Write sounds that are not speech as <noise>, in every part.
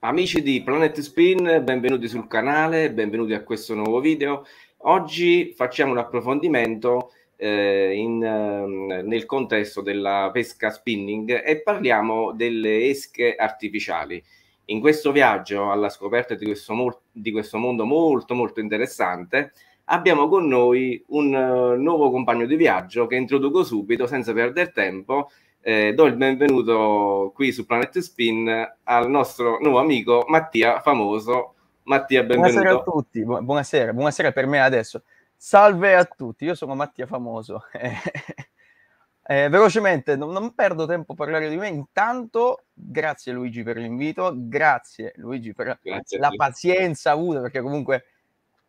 Amici di Planet Spin, benvenuti sul canale, benvenuti a questo nuovo video. Oggi facciamo un approfondimento eh, in, ehm, nel contesto della pesca spinning e parliamo delle esche artificiali. In questo viaggio alla scoperta di questo, di questo mondo molto molto interessante abbiamo con noi un uh, nuovo compagno di viaggio che introduco subito senza perdere tempo eh, do il benvenuto qui su Planet Spin al nostro nuovo amico Mattia Famoso. Mattia, benvenuto. Buonasera a tutti, Bu- buonasera, buonasera per me adesso. Salve a tutti, io sono Mattia Famoso. <laughs> eh, velocemente, non, non perdo tempo a parlare di me. Intanto, grazie Luigi per l'invito, grazie Luigi per grazie la pazienza avuta, perché comunque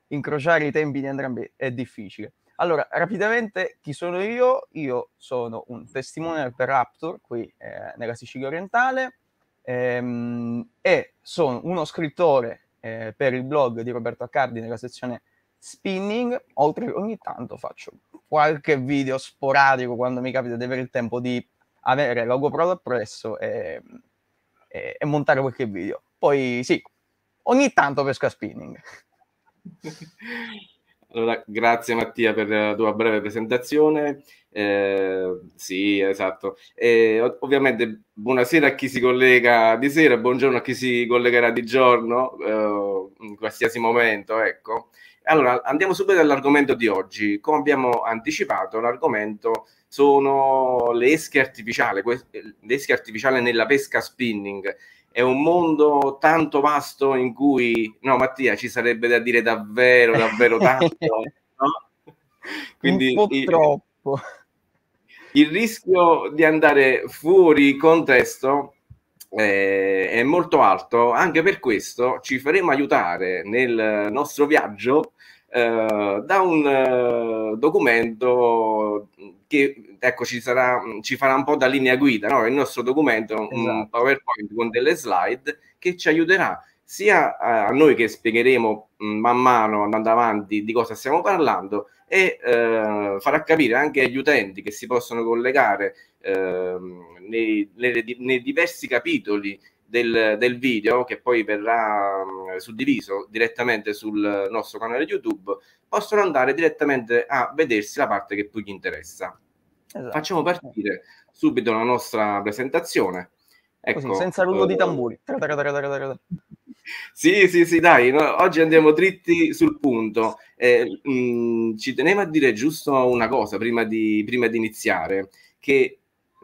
incrociare i tempi di entrambi è difficile. Allora, rapidamente, chi sono io? Io sono un testimone per Raptor qui eh, nella Sicilia orientale ehm, e sono uno scrittore eh, per il blog di Roberto Accardi nella sezione spinning, oltre che ogni tanto faccio qualche video sporadico quando mi capita di avere il tempo di avere la GoPro appresso e, e, e montare qualche video. Poi sì, ogni tanto pesca spinning. <laughs> Allora, grazie Mattia per la tua breve presentazione. Eh, sì, esatto. Eh, ovviamente buonasera a chi si collega di sera, buongiorno a chi si collegherà di giorno, eh, in qualsiasi momento, ecco. Allora, andiamo subito all'argomento di oggi. Come abbiamo anticipato, l'argomento sono le esche artificiali, le esche artificiali nella pesca spinning è un mondo tanto vasto in cui, no Mattia, ci sarebbe da dire davvero, davvero <laughs> tanto. no? Quindi, un po' il, troppo. Il rischio di andare fuori contesto eh, è molto alto, anche per questo ci faremo aiutare nel nostro viaggio eh, da un eh, documento che ecco, ci, sarà, ci farà un po' da linea guida, no? il nostro documento, esatto. un PowerPoint con delle slide che ci aiuterà sia a noi che spiegheremo mm, man mano andando avanti di cosa stiamo parlando e eh, farà capire anche agli utenti che si possono collegare eh, nei, nei, nei, diversi capitoli del, del, video che poi verrà mh, mm, suddiviso direttamente sul nostro canale YouTube, possono andare direttamente a vedersi la parte che più gli interessa. Esatto. Facciamo partire subito la nostra presentazione. Ecco, Così, senza rullo uh... di eh, tamburi. sì, sì, sì, dai, no, oggi andiamo dritti sul punto. Eh, mh, mm, ci tenevo a dire giusto una cosa prima di, prima di iniziare, che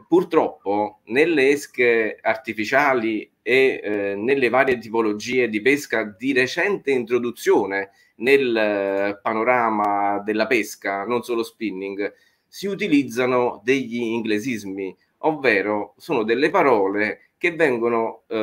purtroppo nelle esche artificiali e eh, nelle varie tipologie di pesca di recente introduzione nel eh, panorama della pesca, non solo spinning, si utilizzano degli inglesismi, ovvero sono delle parole che vengono, eh,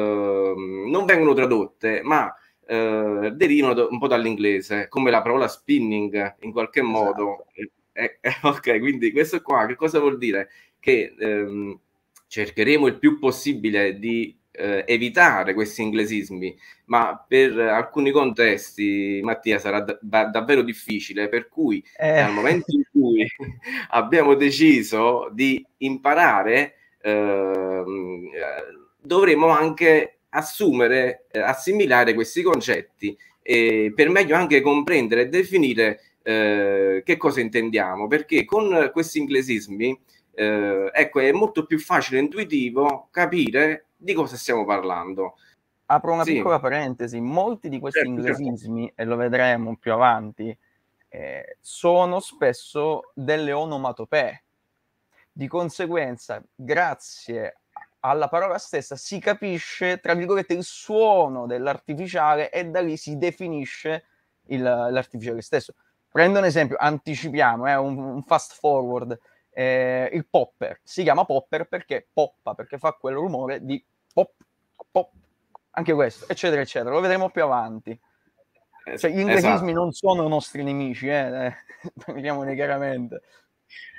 non vengono tradotte, ma eh, derivano un po' dall'inglese, come la parola spinning in qualche esatto. modo. Eh, eh <laughs> ok, quindi questo qua che cosa vuol dire? Che ehm, cercheremo il più possibile di eh, evitare questi inglesismi, ma per alcuni contesti, Mattia, sarà da- da- davvero difficile, per cui eh. dal momento in cui <laughs> abbiamo deciso di imparare, ehm, eh, dovremo anche assumere, eh, assimilare questi concetti e per meglio anche comprendere e definire eh, che cosa intendiamo, perché con questi inglesismi eh, ecco, è molto più facile e intuitivo capire di cosa stiamo parlando. Apro una sì. piccola parentesi, molti di questi certo, certo. inglesismi, certo. e lo vedremo più avanti, eh, sono spesso delle onomatopee. Di conseguenza, grazie alla parola stessa si capisce, tra virgolette, il suono dell'artificiale e da lì si definisce il, l'artificiale stesso. Prendo un esempio, anticipiamo, è eh, un, un, fast forward eh, il popper. Si chiama popper perché poppa, perché fa quel rumore di pop, pop, anche questo, eccetera, eccetera. Lo vedremo più avanti. Cioè, gli inglesismi esatto. non sono nostri nemici, eh? eh <laughs> parliamone chiaramente.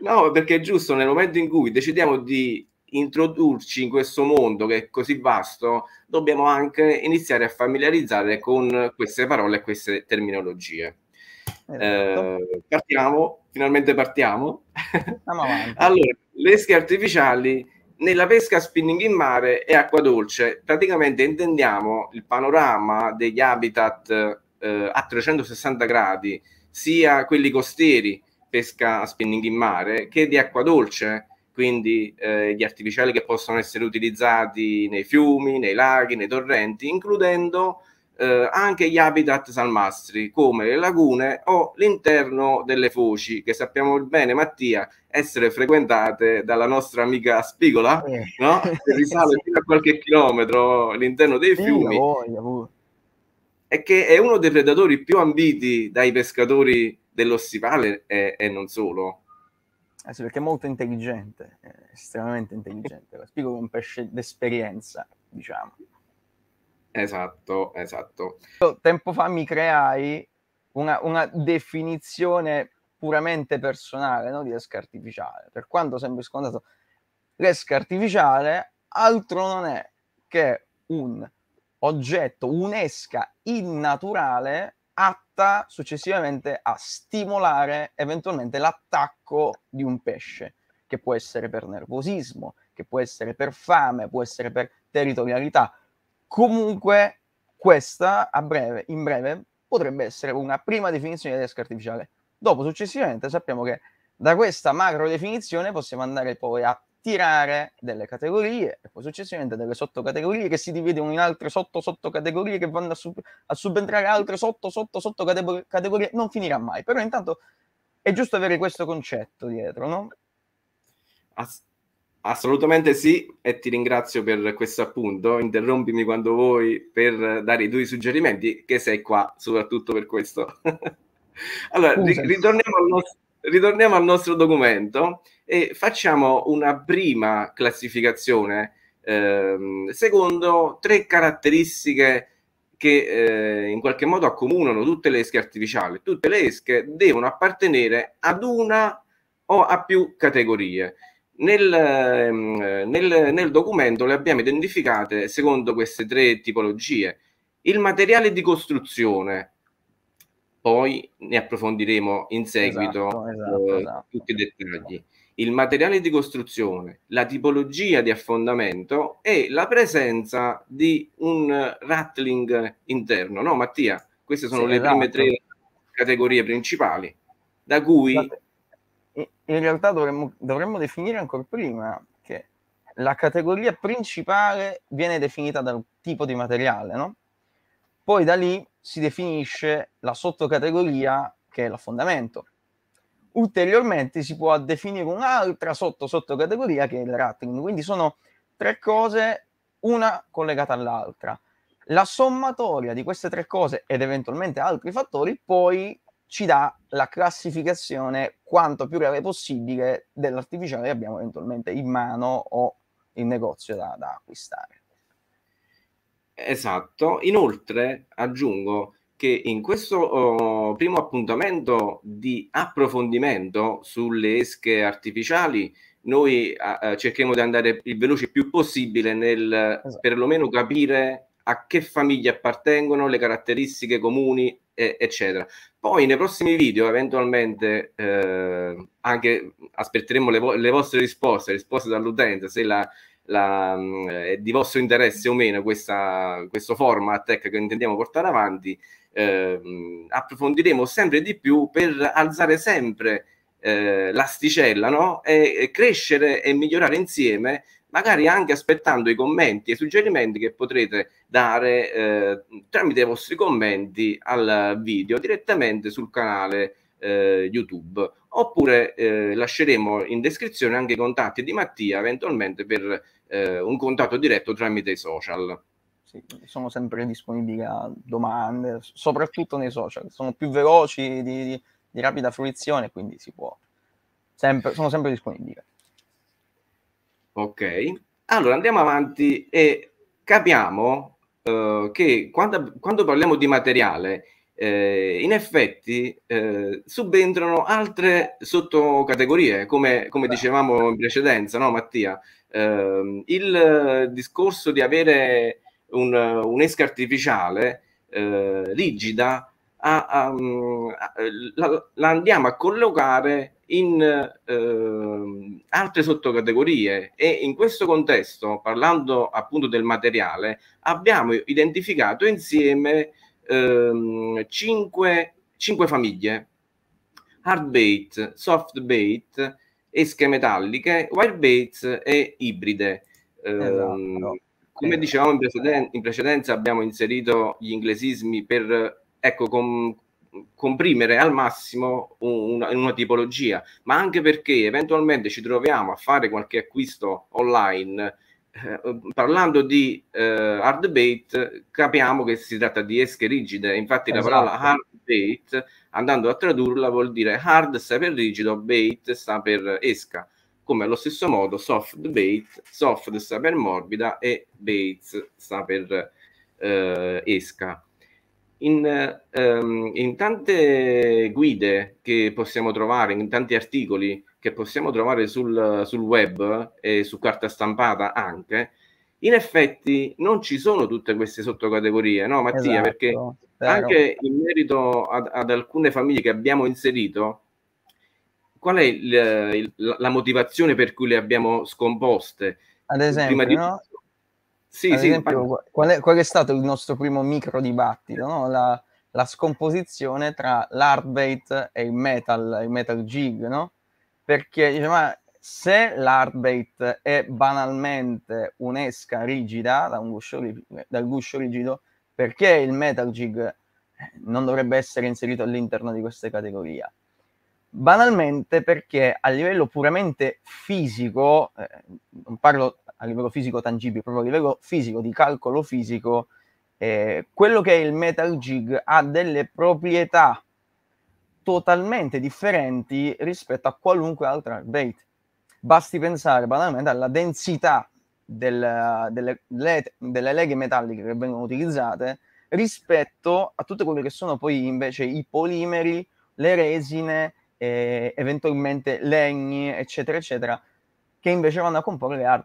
No, perché è giusto, nel momento in cui decidiamo di introdurci in questo mondo che è così vasto, dobbiamo anche iniziare a familiarizzare con queste parole e queste terminologie. Esatto. Eh, partiamo finalmente partiamo. Andiamo avanti. <laughs> allora, esche artificiali nella pesca spinning in mare e acqua dolce, praticamente intendiamo il panorama degli habitat eh, a 360 gradi, sia quelli costieri, pesca spinning in mare, che di acqua dolce, quindi eh, gli artificiali che possono essere utilizzati nei fiumi, nei laghi, nei torrenti, includendo eh, anche gli habitat salmastri come le lagune o l'interno delle foci che sappiamo bene Mattia essere frequentate dalla nostra amica spigola eh. no? <laughs> che risale fino a qualche chilometro all'interno dei fiumi voglia, e che è uno dei predatori più ambiti dai pescatori dell'ossipale e, e non solo eh sì, perché è molto intelligente, è estremamente intelligente. La spiego è un pesce d'esperienza, diciamo. Esatto, esatto. Tempo fa mi creai una, una definizione puramente personale no, di esca artificiale. Per quanto sembri scontato, l'esca artificiale altro non è che un oggetto, un'esca innaturale atta successivamente a stimolare eventualmente l'attacco di un pesce, che può essere per nervosismo, che può essere per fame, può essere per territorialità, Comunque, questa a breve, in breve, potrebbe essere una prima definizione di esca artificiale. Dopo, successivamente, sappiamo che da questa macro definizione possiamo andare poi a tirare delle categorie e poi successivamente delle sottocategorie che si dividono in altre sotto sottocategorie che vanno a, sub- a subentrare altre sotto sotto sottocategorie, non finirà mai. Però intanto è giusto avere questo concetto dietro, no? Ass- Assolutamente sì, e ti ringrazio per questo appunto. Interrompimi quando vuoi per dare i tuoi suggerimenti, che sei qua soprattutto per questo. <laughs> allora, ritorniamo al, nostro, ritorniamo al, nostro, documento e facciamo una prima classificazione ehm, secondo tre caratteristiche che eh, in qualche modo accomunano tutte le esche artificiali. Tutte le esche devono appartenere ad una o a più categorie. Nel, ehm, nel, nel documento le abbiamo identificate secondo queste tre tipologie. Il materiale di costruzione, poi ne approfondiremo in seguito esatto, esatto, eh, esatto. tutti i dettagli. Il materiale di costruzione, la tipologia di affondamento e la presenza di un rattling interno, no Mattia? Queste sono sì, le prime esatto. tre categorie principali da cui esatto in realtà dovremmo, dovremmo definire ancora prima che la categoria principale viene definita dal tipo di materiale, no? Poi da lì si definisce la sottocategoria che è fondamento. Ulteriormente si può definire un'altra sotto-sottocategoria che è il rattling, quindi sono tre cose, una collegata all'altra. La sommatoria di queste tre cose ed eventualmente altri fattori poi ci dà la classificazione quanto più reale possibile dell'artificiale che abbiamo eventualmente in mano o in negozio da, da acquistare. Esatto, inoltre aggiungo che in questo oh, primo appuntamento di approfondimento sulle esche artificiali noi eh, cerchiamo di andare il veloce più possibile nel esatto. perlomeno capire a che famiglie appartengono, le caratteristiche comuni eccetera. Poi nei prossimi video eventualmente eh, anche aspetteremo le, vo- le, vostre risposte, le risposte dall'utente, se la, la, mm, è di vostro interesse o meno questa, questo format ecco, che intendiamo portare avanti. Eh, approfondiremo sempre di più per alzare sempre eh, l'asticella no? e, e crescere e migliorare insieme magari anche aspettando i commenti e i suggerimenti che potrete dare eh, tramite i vostri commenti al video direttamente sul canale eh, YouTube. Oppure eh, lasceremo in descrizione anche i contatti di Mattia eventualmente per eh, un contatto diretto tramite i social. Sì, sono sempre disponibili a domande, soprattutto nei social, sono più veloci di, di, di rapida fruizione, quindi si può. Sempre, sono sempre disponibile. Ok, allora andiamo avanti e capiamo eh, che quando, quando, parliamo di materiale, eh, in effetti eh, subentrano altre sottocategorie, come, come dicevamo in precedenza, no Mattia? Ehm, il discorso di avere un, un'esca artificiale eh, rigida a, a, mm, a la, la, andiamo a collocare in eh, altre sottocategorie e in questo contesto, parlando appunto del materiale, abbiamo identificato insieme eh, cinque, cinque famiglie, hard bait, soft bait, esche metalliche, wild bait e ibride. Eh, Come dicevamo in, preceden- in precedenza abbiamo inserito gli inglesismi per ecco, com- comprimere al massimo una, una, tipologia, ma anche perché eventualmente ci troviamo a fare qualche acquisto online. Eh, eh parlando di eh, hard bait, capiamo che si tratta di esche rigide. Infatti, esatto. la parola hard bait, andando a tradurla, vuol dire hard sta per rigido, bait sta per esca. Come allo stesso modo, soft bait, soft sta per morbida e bait sta per eh, esca in, ehm, in, tante guide che possiamo trovare, in tanti articoli che possiamo trovare sul, sul web e su carta stampata anche, in effetti non ci sono tutte queste sottocategorie, no Mattia? Esatto, perché vero. anche in merito ad, ad, alcune famiglie che abbiamo inserito, qual è il, il, la motivazione per cui le abbiamo scomposte? Ad esempio, no? Sì, Ad sì, esempio, qual, è, qual, è, stato il nostro primo micro dibattito? No? La, la, scomposizione tra l'hardbait e il metal, il metal jig, no? Perché dice, ma se l'hardbait è banalmente un'esca rigida da un guscio, dal guscio rigido, perché il metal jig eh, non dovrebbe essere inserito all'interno di queste categorie? Banalmente perché a livello puramente fisico, eh, non parlo a livello fisico tangibile, proprio a livello fisico, di calcolo fisico, eh, quello che è il Metal Jig ha delle proprietà totalmente differenti rispetto a qualunque altra bait. Basti pensare banalmente alla densità del, delle, le, delle leghe metalliche che vengono utilizzate rispetto a tutte quelle che sono poi invece i polimeri, le resine, eh, eventualmente legni, eccetera, eccetera, che invece vanno a comporre le hard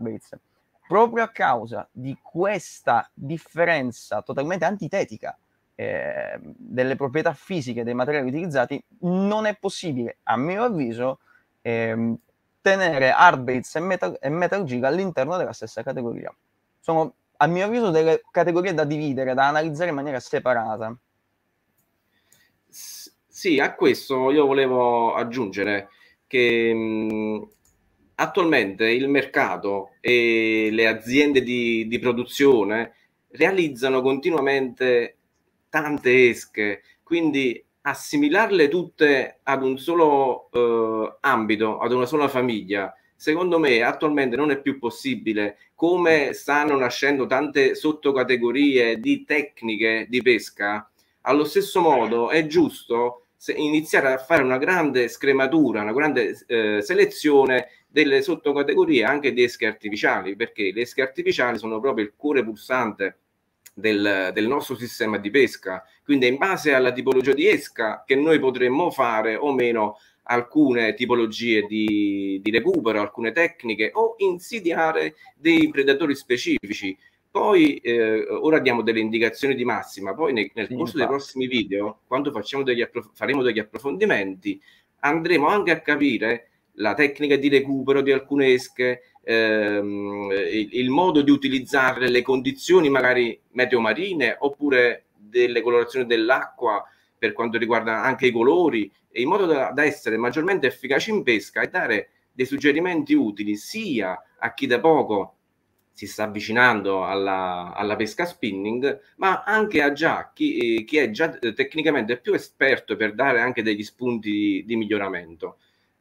Proprio a causa di questa differenza totalmente antitetica eh, delle proprietà fisiche dei materiali utilizzati, non è possibile, a mio avviso, eh, tenere hard e metal, e metal giga all'interno della stessa categoria. Sono, a mio avviso, delle categorie da dividere, da analizzare in maniera separata. sì, a questo io volevo aggiungere che mh, mhmm, attualmente il mercato e le aziende di, di produzione realizzano continuamente tante esche, quindi assimilarle tutte ad un solo eh, ambito, ad una sola famiglia, secondo me attualmente non è più possibile. Come stanno nascendo tante sottocategorie di tecniche di pesca, allo stesso modo è giusto iniziare a fare una grande scrematura, una grande eh, selezione delle sottocategorie anche di esche artificiali, perché le esche artificiali sono proprio il cuore pulsante del, del, nostro sistema di pesca. Quindi in base alla tipologia di esca che noi potremmo fare o meno alcune tipologie di, di recupero, alcune tecniche o insidiare dei predatori specifici. Poi eh, ora diamo delle indicazioni di massima, poi nel, nel corso sì, dei prossimi video, quando degli approf- faremo degli approfondimenti, andremo anche a capire la tecnica di recupero di alcune esche, ehm, il, il, modo di utilizzare le condizioni magari meteo marine oppure delle colorazioni dell'acqua per quanto riguarda anche i colori, in modo da, da essere maggiormente efficaci in pesca e dare dei suggerimenti utili sia a chi da poco si sta avvicinando alla, alla, pesca spinning, ma anche a già chi, eh, chi, è già eh, tecnicamente più esperto per dare anche degli spunti di, di miglioramento.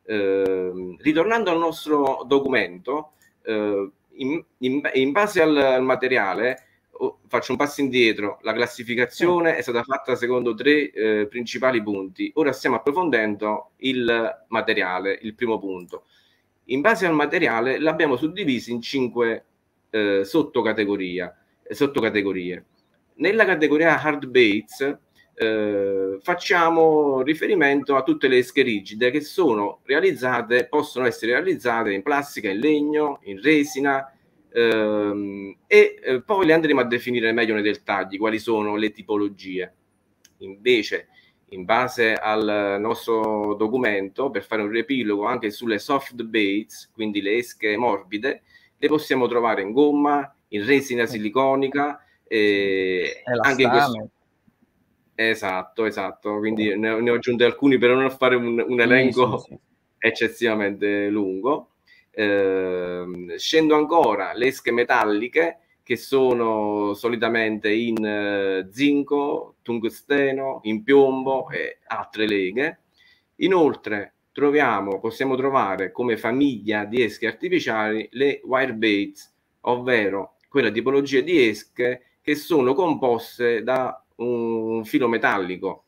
Ehm, ritornando al nostro documento, eh, in, in, in, base al, al materiale, oh, faccio un passo indietro, la classificazione è stata fatta secondo tre eh, principali punti, ora stiamo approfondendo il materiale, il primo punto. In base al materiale l'abbiamo suddiviso in cinque eh, eh sottocategorie. Nella categoria hard baits eh, facciamo riferimento a tutte le esche rigide che sono realizzate, possono essere realizzate in plastica, in legno, in resina ehm, e eh, poi le andremo a definire meglio nei dettagli quali sono le tipologie. Invece, in base al nostro documento, per fare un riepilogo anche sulle soft baits, quindi le esche morbide, le possiamo trovare in gomma, in resina siliconica, eh, anche in questo Esatto, esatto, quindi ne, ho, ne ho aggiunti alcuni per non fare un, un elenco sì, sì, sì. eccessivamente lungo. Eh, scendo ancora le esche metalliche che sono solitamente in eh, zinco, tungsteno, in piombo e altre leghe. Inoltre troviamo, possiamo trovare come famiglia di esche artificiali le wire baits, ovvero quella tipologia di esche che sono composte da un filo metallico,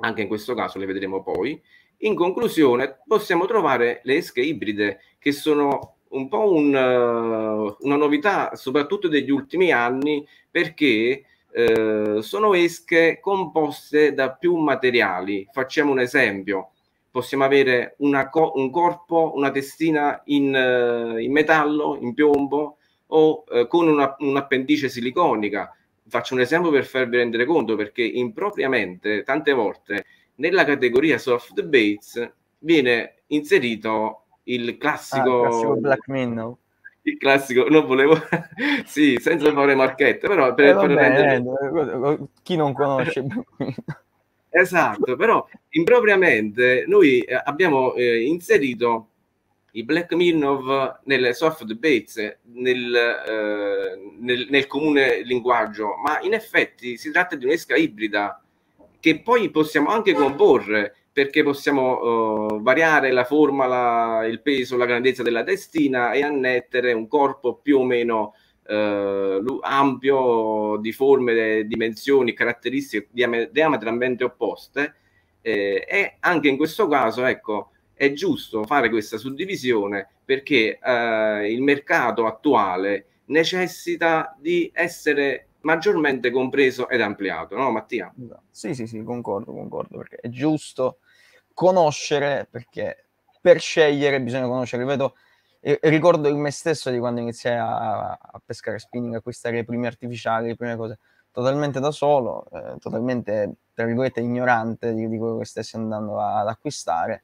anche in questo caso le vedremo poi. In conclusione possiamo trovare le esche ibride che sono un po' un, eh, una novità soprattutto degli ultimi anni perché eh, sono esche composte da più materiali. Facciamo un esempio, possiamo avere co- un corpo, una testina in, eh, in metallo, in piombo o eh, con una, un'appendice siliconica Faccio un esempio per farvi rendere conto perché impropriamente tante volte nella categoria soft baits viene inserito il classico, ah, il classico Black Minnow. Il classico, non volevo, <laughs> sì, senza fare marchette, però per, eh, vabbè, rendere... eh, chi non conosce Esatto, però impropriamente noi eh, abbiamo eh, inserito i Black Milnov nelle soft debates, nel, eh, nel, nel, comune linguaggio, ma in effetti si tratta di un'esca ibrida che poi possiamo anche comporre perché possiamo eh, variare la forma, la, il peso, la grandezza della testina e annettere un corpo più o meno eh, ampio di forme, dimensioni, caratteristiche diametralmente opposte. Eh, e anche in questo caso, ecco, è giusto fare questa suddivisione perché eh, il mercato attuale necessita di essere maggiormente compreso ed ampliato, no Mattia? Sì, sì, sì, concordo, concordo, perché è giusto conoscere, perché per scegliere bisogna conoscere, ripeto, e ricordo me stesso di quando iniziai a, a pescare spinning, a acquistare i primi artificiali, le prime cose, totalmente da solo, eh, totalmente, tra virgolette, ignorante di, di quello che stessi andando a, ad acquistare,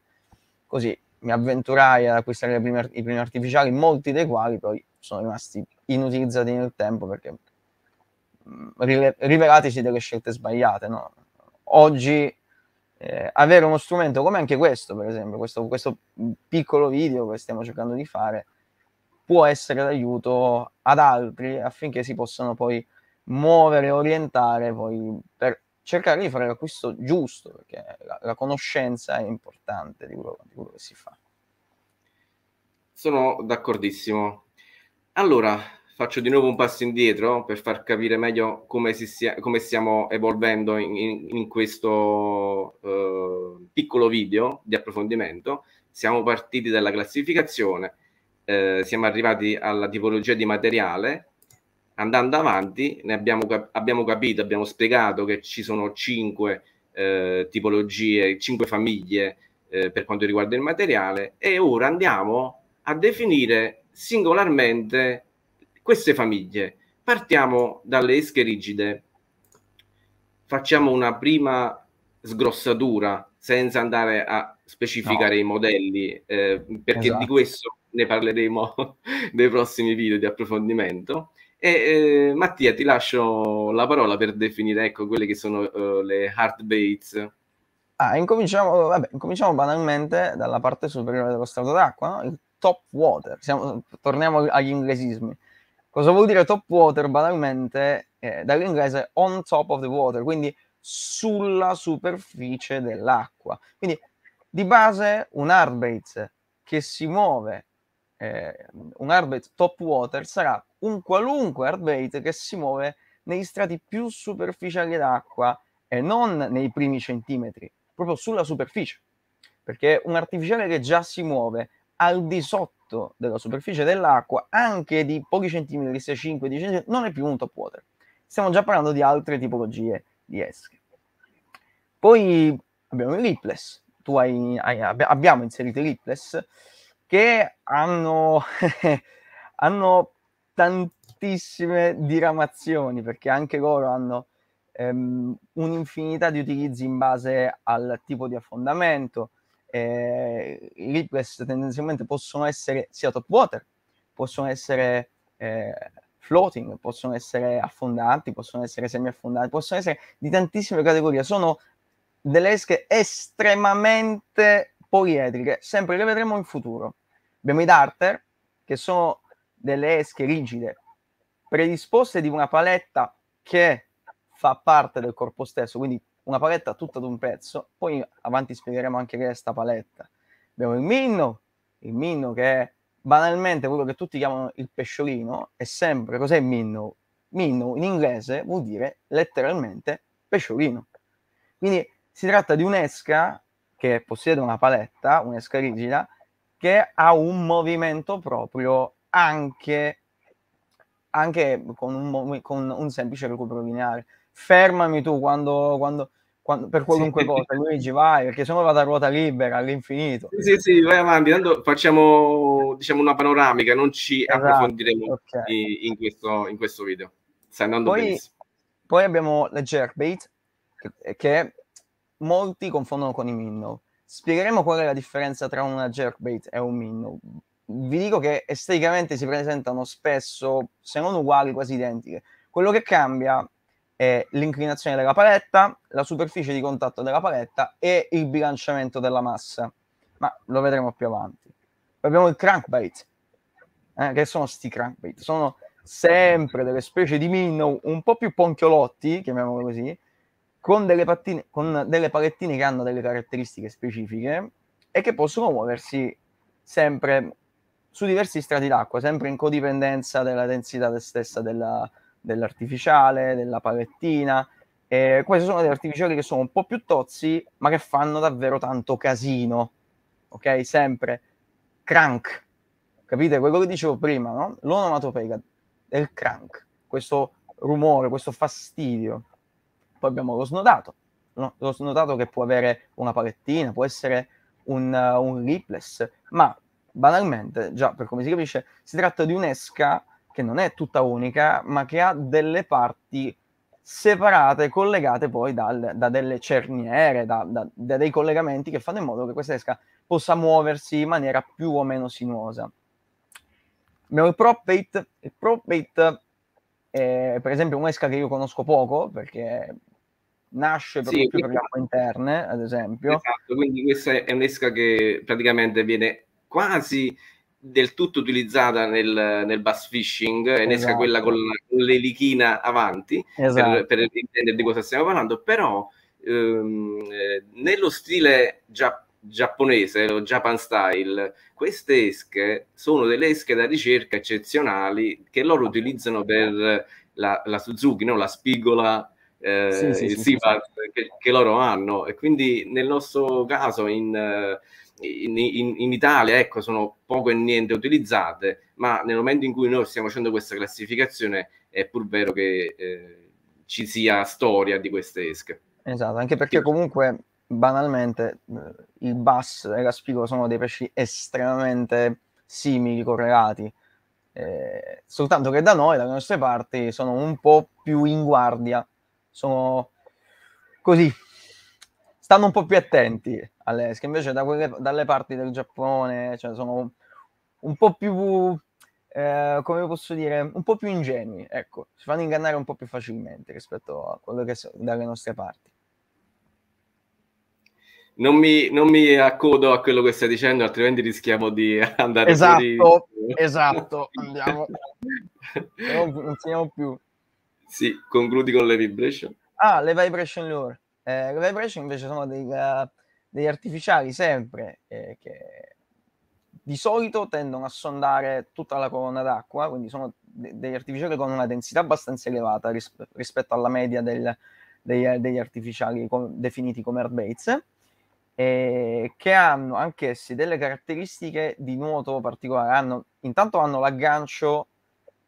Così mi avventurai ad acquistare i primi, i primi artificiali, molti dei quali poi sono rimasti inutilizzati nel tempo perché mm, rivelatisi delle scelte sbagliate. No? Oggi eh, avere uno strumento come anche questo, per esempio, questo, questo piccolo video che stiamo cercando di fare, può essere d'aiuto ad altri affinché si possano poi muovere, orientare poi per cercare di fare l'acquisto giusto, perché la, la conoscenza è importante di quello, di quello che si fa. Sono d'accordissimo. Allora, faccio di nuovo un passo indietro per far capire meglio come, stia, come stiamo evolvendo in, in, in questo eh, piccolo video di approfondimento. Siamo partiti dalla classificazione, eh, siamo arrivati alla tipologia di materiale, andando avanti abbiamo, abbiamo, capito, abbiamo spiegato che ci sono cinque eh, tipologie, cinque famiglie eh, per quanto riguarda il materiale e ora andiamo a definire singolarmente queste famiglie. Partiamo dalle esche rigide, facciamo una prima sgrossatura senza andare a specificare no. i modelli eh, perché esatto. di questo ne parleremo <laughs> nei prossimi video di approfondimento e, eh, Mattia, ti lascio la parola per definire ecco, quelle che sono uh, le baits. Ah, incominciamo, vabbè, incominciamo banalmente dalla parte superiore dello strato d'acqua, no? il top water. Siamo, torniamo agli inglesismi. Cosa vuol dire top water? Banalmente, eh, dall'inglese on top of the water, quindi sulla superficie dell'acqua. Quindi di base un hard heartbeat che si muove eh, un hardbait top water sarà un qualunque hardbait che si muove negli strati più superficiali d'acqua e non nei primi centimetri, proprio sulla superficie. Perché un artificiale che già si muove al di sotto della superficie dell'acqua, anche di pochi centimetri, sia 5, 10 centimetri, non è più un top water. Stiamo già parlando di altre tipologie di esche. Poi abbiamo il lipless. Tu hai, hai abbiamo inserito il lipless che hanno, <laughs> hanno tantissime diramazioni perché anche loro hanno ehm, un'infinità di utilizzi in base al tipo di affondamento. Eh, I request tendenzialmente possono essere sia top water, possono essere eh, floating, possono essere affondanti, possono essere semiaffondanti, possono essere di tantissime categorie. Sono delle esche estremamente poliedriche, sempre le vedremo in futuro. Abbiamo i darter, che sono delle esche rigide, predisposte di una paletta che fa parte del corpo stesso, quindi una paletta tutta ad un pezzo, poi avanti spiegheremo anche che è sta paletta. Abbiamo il minno, il minno che è banalmente quello che tutti chiamano il pesciolino, è sempre, cos'è il minno? Minno in inglese vuol dire letteralmente pesciolino. Quindi si tratta di un'esca che possiede una paletta, un'escarigina, che ha un movimento proprio anche, anche con, un, con, un, semplice recupero lineare. Fermami tu quando, quando, quando per qualunque sì. cosa, Luigi, vai, perché se no vado a ruota libera all'infinito. Sì, sì, sì, vai avanti, tanto facciamo diciamo, una panoramica, non ci esatto, approfondiremo okay. in, questo, in, questo, video. Sta andando poi, benissimo. Poi abbiamo la Jerkbait, che, che molti confondono con i minnow. Spiegheremo qual è la differenza tra una jerkbait e un minnow. Vi dico che esteticamente si presentano spesso, se non uguali, quasi identiche. Quello che cambia è l'inclinazione della paletta, la superficie di contatto della paletta e il bilanciamento della massa. Ma lo vedremo più avanti. Poi Abbiamo il crankbait. Eh, che sono sti crankbait? Sono sempre delle specie di minnow un po' più ponchiolotti, chiamiamolo così, con delle, pattine, con delle palettine che hanno delle caratteristiche specifiche e che possono muoversi sempre su diversi strati d'acqua, sempre in codipendenza della densità stessa della, dell'artificiale, della palettina. Eh, questi sono degli artificiali che sono un po' più tozzi, ma che fanno davvero tanto casino. Ok? Sempre crank. Capite quello che dicevo prima, no? L'onomatopeica del crank, questo rumore, questo fastidio. Poi abbiamo lo snodato, no? lo snodato che può avere una palettina, può essere un, uh, un ripless, ma banalmente, già per come si capisce, si tratta di un'esca che non è tutta unica, ma che ha delle parti separate, collegate poi dal, da delle cerniere, da, da, da, dei collegamenti che fanno in modo che questa esca possa muoversi in maniera più o meno sinuosa. Abbiamo il propbait, il propbait è per esempio un'esca che io conosco poco perché nasce proprio sì, per le acque interne, ad esempio. Esatto, quindi questa è un'esca che praticamente viene quasi del tutto utilizzata nel, nel bus fishing, è un'esca esatto. quella con, con l'elichina avanti, esatto. per, per intendere di cosa stiamo parlando, però ehm, eh, nello stile giapponese giapponese o Japan style, queste esche sono delle esche da ricerca eccezionali che loro utilizzano per la, la Suzuki, no? la spigola eh, sì, sì, il sì, che, che, loro hanno. E quindi nel nostro caso in, in, in, in, Italia ecco, sono poco e niente utilizzate, ma nel momento in cui noi stiamo facendo questa classificazione è pur vero che eh, ci sia storia di queste esche. Esatto, anche perché comunque banalmente eh, il bass e la spigolo sono dei pesci estremamente simili, correlati. Eh, soltanto che da noi, dalle nostre parti, sono un po' più in guardia sono così, stanno un po' più attenti all'ESC, invece da quelle, dalle parti del Giappone cioè, sono un po' più, eh, come posso dire, un po' più ingenui, ecco, si fanno ingannare un po' più facilmente rispetto a quello che sono dalle nostre parti. Non mi, non mi, accodo a quello che stai dicendo, altrimenti rischiamo di andare esatto, fuori. Esatto, <laughs> esatto andiamo. non, non siamo più. Sì, concludi con le vibration. Ah, le vibration lure. Eh, le vibration invece sono dei, uh, degli artificiali sempre eh, che di solito tendono a sondare tutta la colonna d'acqua, quindi sono de- degli artificiali con una densità abbastanza elevata ris- rispetto alla media del, dei, degli artificiali com- definiti come hard baits, eh, che hanno anch'essi delle caratteristiche di nuoto particolari. Hanno, intanto hanno l'aggancio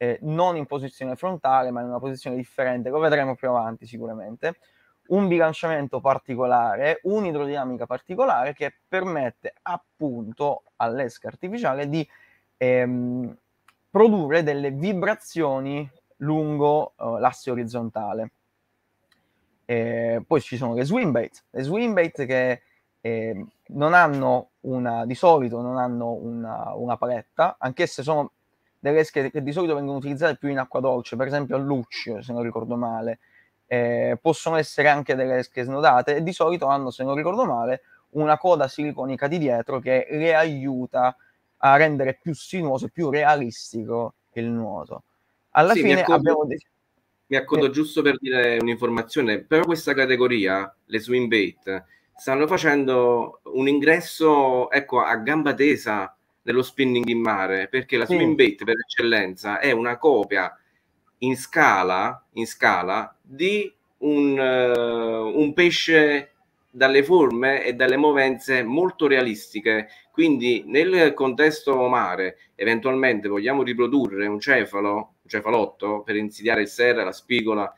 eh, non in posizione frontale, ma in una posizione differente, lo vedremo più avanti sicuramente. Un bilanciamento particolare, un'idrodinamica particolare che permette appunto all'esca artificiale di ehm, produrre delle vibrazioni lungo eh, l'asse orizzontale. Eh, poi ci sono le swim bait, le swim bait che eh, non hanno una, di solito non hanno una, una paletta, anch'esse sono delle esche che di solito vengono utilizzate più in acqua dolce, per esempio a Luccio, se non ricordo male, eh, possono essere anche delle esche snodate e di solito hanno, se non ricordo male, una coda siliconica di dietro che le aiuta a rendere più sinuoso e più realistico il nuoto. Alla sì, fine mi abbiamo de- mi accodo eh. giusto per dire un'informazione, però questa categoria, le swim bait, stanno facendo un ingresso ecco, a gamba tesa dello spinning in mare, perché la sì. swim bait per eccellenza è una copia in scala, in scala di un, uh, un pesce dalle forme e dalle movenze molto realistiche. Quindi nel contesto mare, eventualmente vogliamo riprodurre un cefalo, un cefalotto per insidiare il serra, la spigola,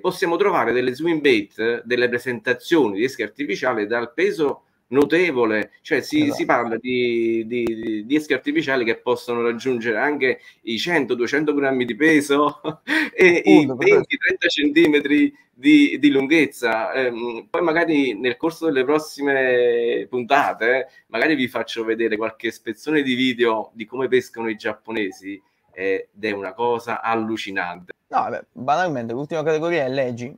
possiamo trovare delle swim bait, delle presentazioni di esche artificiali dal peso notevole, cioè si, esatto. si parla di, di, di, dischi artificiali che possono raggiungere anche i 100-200 grammi di peso <laughs> e Appunto, i 20-30 centimetri di, di lunghezza. Ehm, poi magari nel corso delle prossime puntate, magari vi faccio vedere qualche spezzone di video di come pescano i giapponesi ed è una cosa allucinante. No, beh, banalmente l'ultima categoria è Leggi,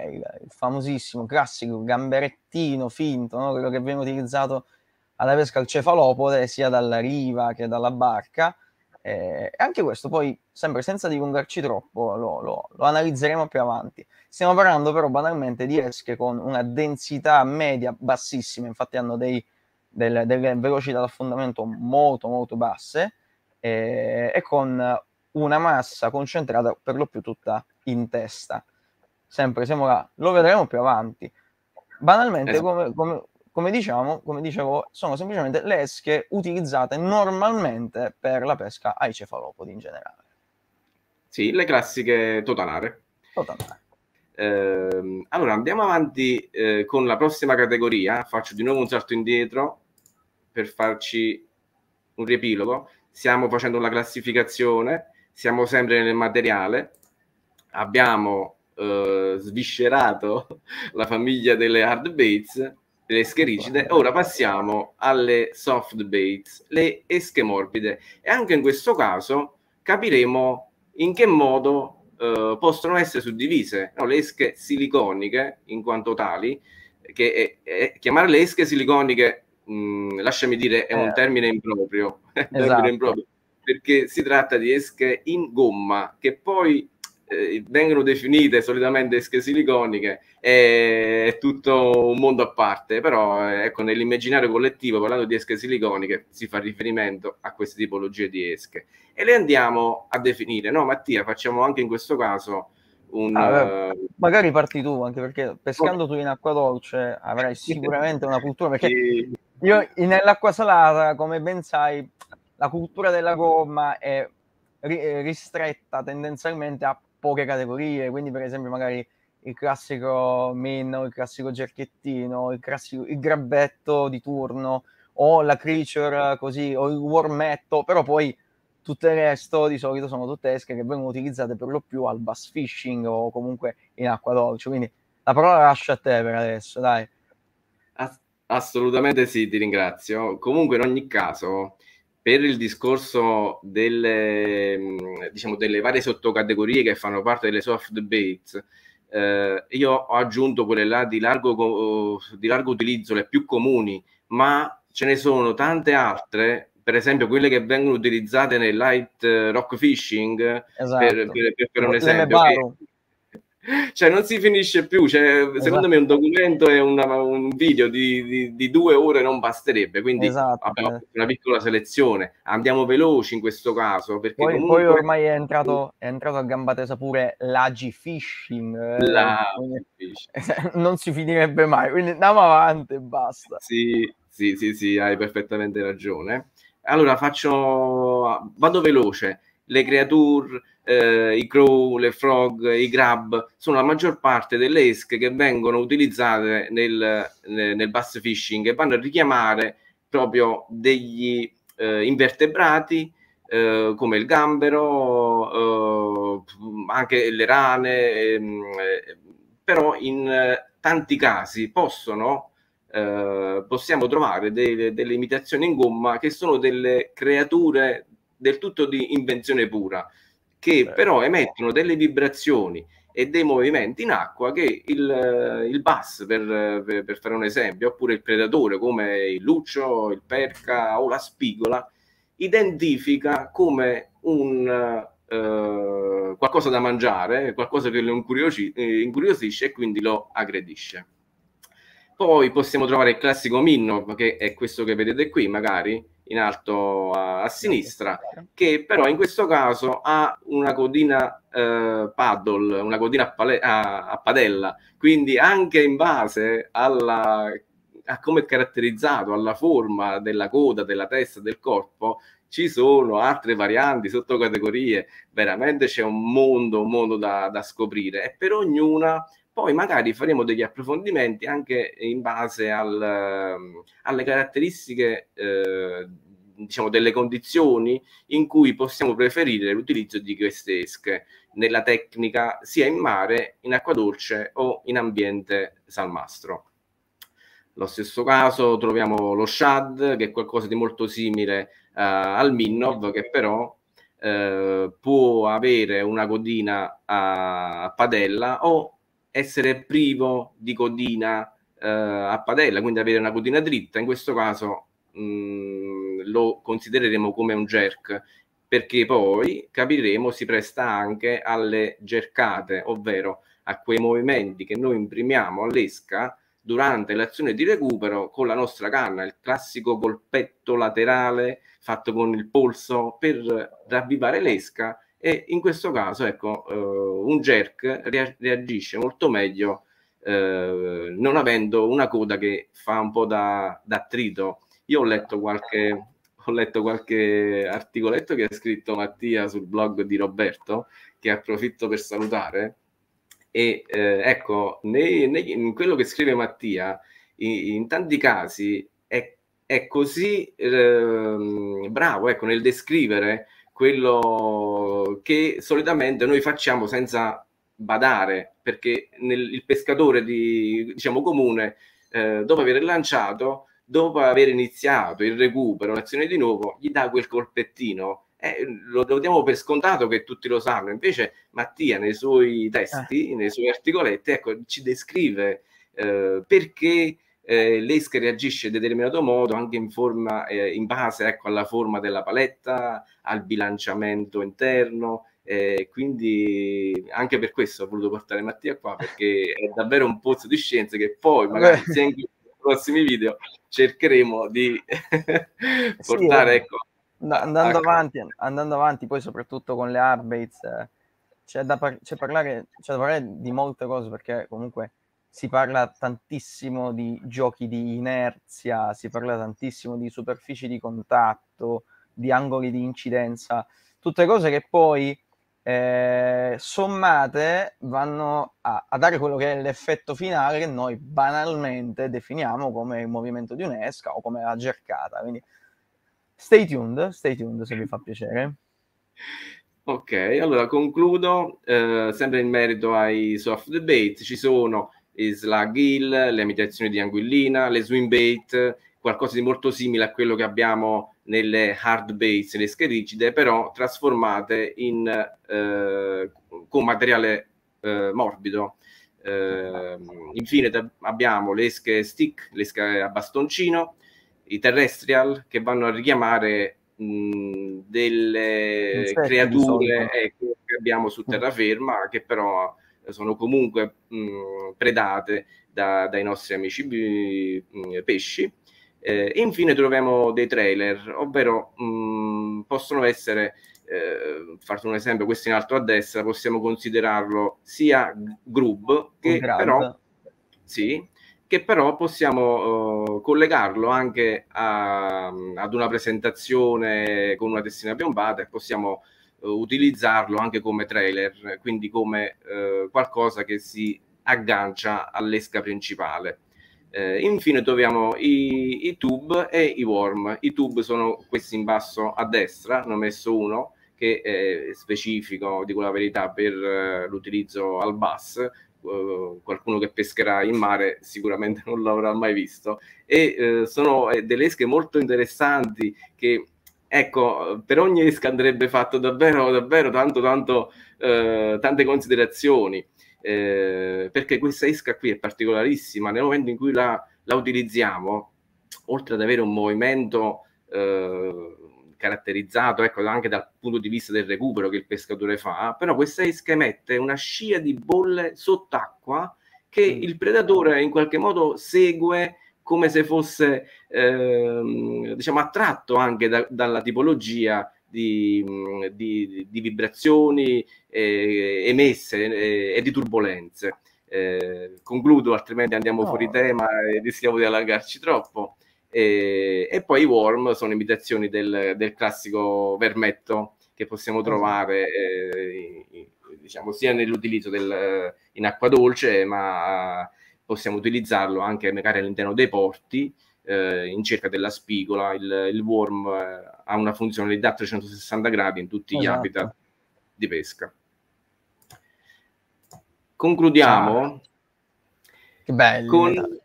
il famosissimo, classico gamberettino finto, no? quello che viene utilizzato alla pesca al cefalopode sia dalla riva che dalla barca. Eh, e anche questo poi, sempre senza dilungarci troppo, lo, lo, lo, analizzeremo più avanti. Stiamo parlando però banalmente di esche con una densità media bassissima, infatti hanno dei, del, delle velocità d'affondamento molto molto basse eh, e con una massa concentrata per lo più tutta in testa sempre siamo là, lo vedremo più avanti. Banalmente, esatto. come, come, come, diciamo, come dicevo, sono semplicemente le esche utilizzate normalmente per la pesca ai cefalopodi in generale. Sì, le classiche totanare. Totanare. Eh, allora andiamo avanti eh, con la prossima categoria. Faccio di nuovo un salto indietro per farci un riepilogo. Stiamo facendo la classificazione, siamo sempre nel materiale. Abbiamo eh, sviscerato <laughs> la famiglia delle hard baits, le esche rigide, ora passiamo alle soft baits, le esche morbide. E anche in questo caso capiremo in che modo eh, possono essere suddivise no, le esche siliconiche in quanto tali, che è, è, chiamare le esche siliconiche, mh, mm, lasciami dire, è eh. <laughs> un termine improprio, esatto. termine improprio, perché si tratta di esche in gomma che poi eh, vengono definite solitamente esche siliconiche è, tutto un mondo a parte, però eh, ecco, nell'immaginario collettivo, parlando di esche siliconiche, si fa riferimento a queste tipologie di esche. E le andiamo a definire, no Mattia? Facciamo anche in questo caso un... Ah, uh... Magari parti tu, anche perché pescando tu in acqua dolce avrai <laughs> sicuramente una cultura, perché io nell'acqua salata, come ben sai, la cultura della gomma è ristretta tendenzialmente a poche categorie, quindi per esempio magari il classico meno, il classico giacchettino, il, classico, il grabbetto di turno o la creature così o il wormetto, però poi tutto il resto di solito sono tutte esche che vengono utilizzate per lo più al bass fishing o comunque in acqua dolce, quindi la parola lascia a te per adesso, dai. Assolutamente sì, ti ringrazio. Comunque in ogni caso, per il discorso delle, diciamo, delle varie sottocategorie che fanno parte delle soft baits, eh, io ho aggiunto quelle là di largo, di largo utilizzo, le più comuni, ma ce ne sono tante altre per esempio quelle che vengono utilizzate nel light eh, rock fishing esatto. per, per, per, un esempio cioè non si finisce più. Cioè, esatto. Secondo me un documento e una, un video di, di, di, due ore non basterebbe, quindi esatto. abbiamo una piccola selezione. Andiamo veloci in questo caso. Perché poi, comunque... poi ormai è entrato, mm. è entrato, a gamba tesa pure l'agifishing. Eh. La... <laughs> non si finirebbe mai, quindi andiamo avanti e basta. Sì, sì, sì, sì, hai perfettamente ragione. Allora faccio, vado veloce, le creature, eh, i crow, le frog, i grab, sono la maggior parte delle esche che vengono utilizzate nel, nel bass fishing e vanno a richiamare proprio degli eh, invertebrati eh, come il gambero, eh, anche le rane, ehm, eh, però in eh, tanti casi possono eh, possiamo trovare delle, delle, imitazioni in gomma che sono delle creature del tutto di invenzione pura che Beh. però emettono delle vibrazioni e dei movimenti in acqua che il, il bass, per, per, per, fare un esempio, oppure il predatore come il luccio, il perca o la spigola, identifica come un, eh, qualcosa da mangiare, qualcosa che lo eh, incuriosisce e quindi lo aggredisce. Poi possiamo trovare il classico minno, che è questo che vedete qui magari, in alto a, a sinistra, che però in questo caso ha una codina eh, paddle, una codina a, pale- a, a padella, quindi anche in base alla a come è caratterizzato, alla forma della coda, della testa, del corpo, ci sono altre varianti, sottocategorie, veramente c'è un mondo, un mondo da, da scoprire e per ognuna poi magari faremo degli approfondimenti anche in base al, ehm, alle caratteristiche eh, diciamo, delle condizioni in cui possiamo preferire l'utilizzo di queste esche nella tecnica sia in mare, in acqua dolce o in ambiente salmastro. Lo stesso caso troviamo lo shad che è qualcosa di molto simile uh, al minnov che però uh, può avere una godina a padella o essere privo di codina eh, a padella, quindi avere una codina dritta, in questo caso mh, mm, lo considereremo come un jerk, perché poi capiremo si presta anche alle jerkate, ovvero a quei movimenti che noi imprimiamo all'esca durante l'azione di recupero con la nostra canna, il classico colpetto laterale fatto con il polso per ravvivare l'esca e in questo caso ecco, eh, un jerk rea- reagisce molto meglio eh, non avendo una coda che fa un po' da, da trito. Io ho letto qualche, ho letto qualche articoletto che ha scritto Mattia sul blog di Roberto, che approfitto per salutare. E eh, ecco, nei, nei, in quello che scrive Mattia, in, in tanti casi è, è così eh, bravo ecco, nel descrivere quello che solitamente noi facciamo senza badare, perché nel, il pescatore di, diciamo, comune, eh, dopo aver lanciato, dopo aver iniziato il recupero, l'azione di nuovo, gli dà quel colpettino. Eh, lo, lo diamo per scontato che tutti lo sanno, invece Mattia nei suoi testi, ah. nei suoi articoletti, ecco, ci descrive eh, perché eh, l'esca reagisce in determinato modo anche in, forma, eh, in base ecco, alla forma della paletta, al bilanciamento interno. Eh, quindi anche per questo ho voluto portare Mattia qua perché è davvero un pozzo di scienze che poi magari se in prossimi video cercheremo di <laughs> portare sì, ecco, andando, avanti, andando avanti poi soprattutto con le Arbates eh, c'è par- c'è c'è da parlare di molte cose perché comunque si parla tantissimo di giochi di inerzia, si parla tantissimo di superfici di contatto, di angoli di incidenza, tutte cose che poi eh, sommate vanno a, a, dare quello che è l'effetto finale che noi banalmente definiamo come il movimento di un'esca o come la cercata. Quindi stay tuned, stay tuned se vi fa piacere. Ok, allora concludo eh, sempre in merito ai soft debate. Ci sono slug hill, le imitazioni di anguillina, le swim bait, qualcosa di molto simile a quello che abbiamo nelle hard bait, le esche rigide, però trasformate in, eh, con materiale eh, morbido. Eh, infine t- abbiamo le esche stick, le esche a bastoncino, i terrestrial che vanno a richiamare mh, delle Insetti, creature ecco, che abbiamo su terraferma, che però sono comunque mh, mm, predate da, dai nostri amici mh, mm, pesci. Eh, infine troviamo dei trailer, ovvero mh, mm, possono essere, eh, farti un esempio, questo in alto a destra, possiamo considerarlo sia grub che però... Sì, che però possiamo uh, collegarlo anche a, ad una presentazione con una testina piombata e possiamo eh, utilizzarlo anche come trailer, quindi come eh, qualcosa che si aggancia all'esca principale. Eh, infine troviamo i, i, tube e i worm. I tube sono questi in basso a destra, ne ho messo uno che è specifico, dico la verità, per eh, l'utilizzo al bus. Eh, qualcuno che pescherà in mare sicuramente <laughs> non l'avrà mai visto e eh, sono delle esche molto interessanti che Ecco, per ogni esca andrebbe fatto davvero, davvero tanto, tanto, eh, tante considerazioni, eh, perché questa esca qui è particolarissima, nel momento in cui la, la utilizziamo, oltre ad avere un movimento eh, caratterizzato ecco, anche dal punto di vista del recupero che il pescatore fa, però questa esca emette una scia di bolle sott'acqua che mm. il predatore in qualche modo segue come se fosse ehm, diciamo, attratto anche da, dalla tipologia di, di, di vibrazioni eh, emesse eh, e di turbulenze. Eh, concludo, altrimenti andiamo no. fuori tema e rischiamo di allargarci troppo. Eh, e poi i worm sono imitazioni del, del classico vermetto che possiamo esatto. trovare eh, diciamo, sia nell'utilizzo del, in acqua dolce, ma possiamo utilizzarlo anche magari all'interno dei porti, eh, in cerca della spigola, il, il worm eh, ha una funzionalità a 360 gradi in tutti esatto. gli habitat di pesca. Concludiamo ah, con,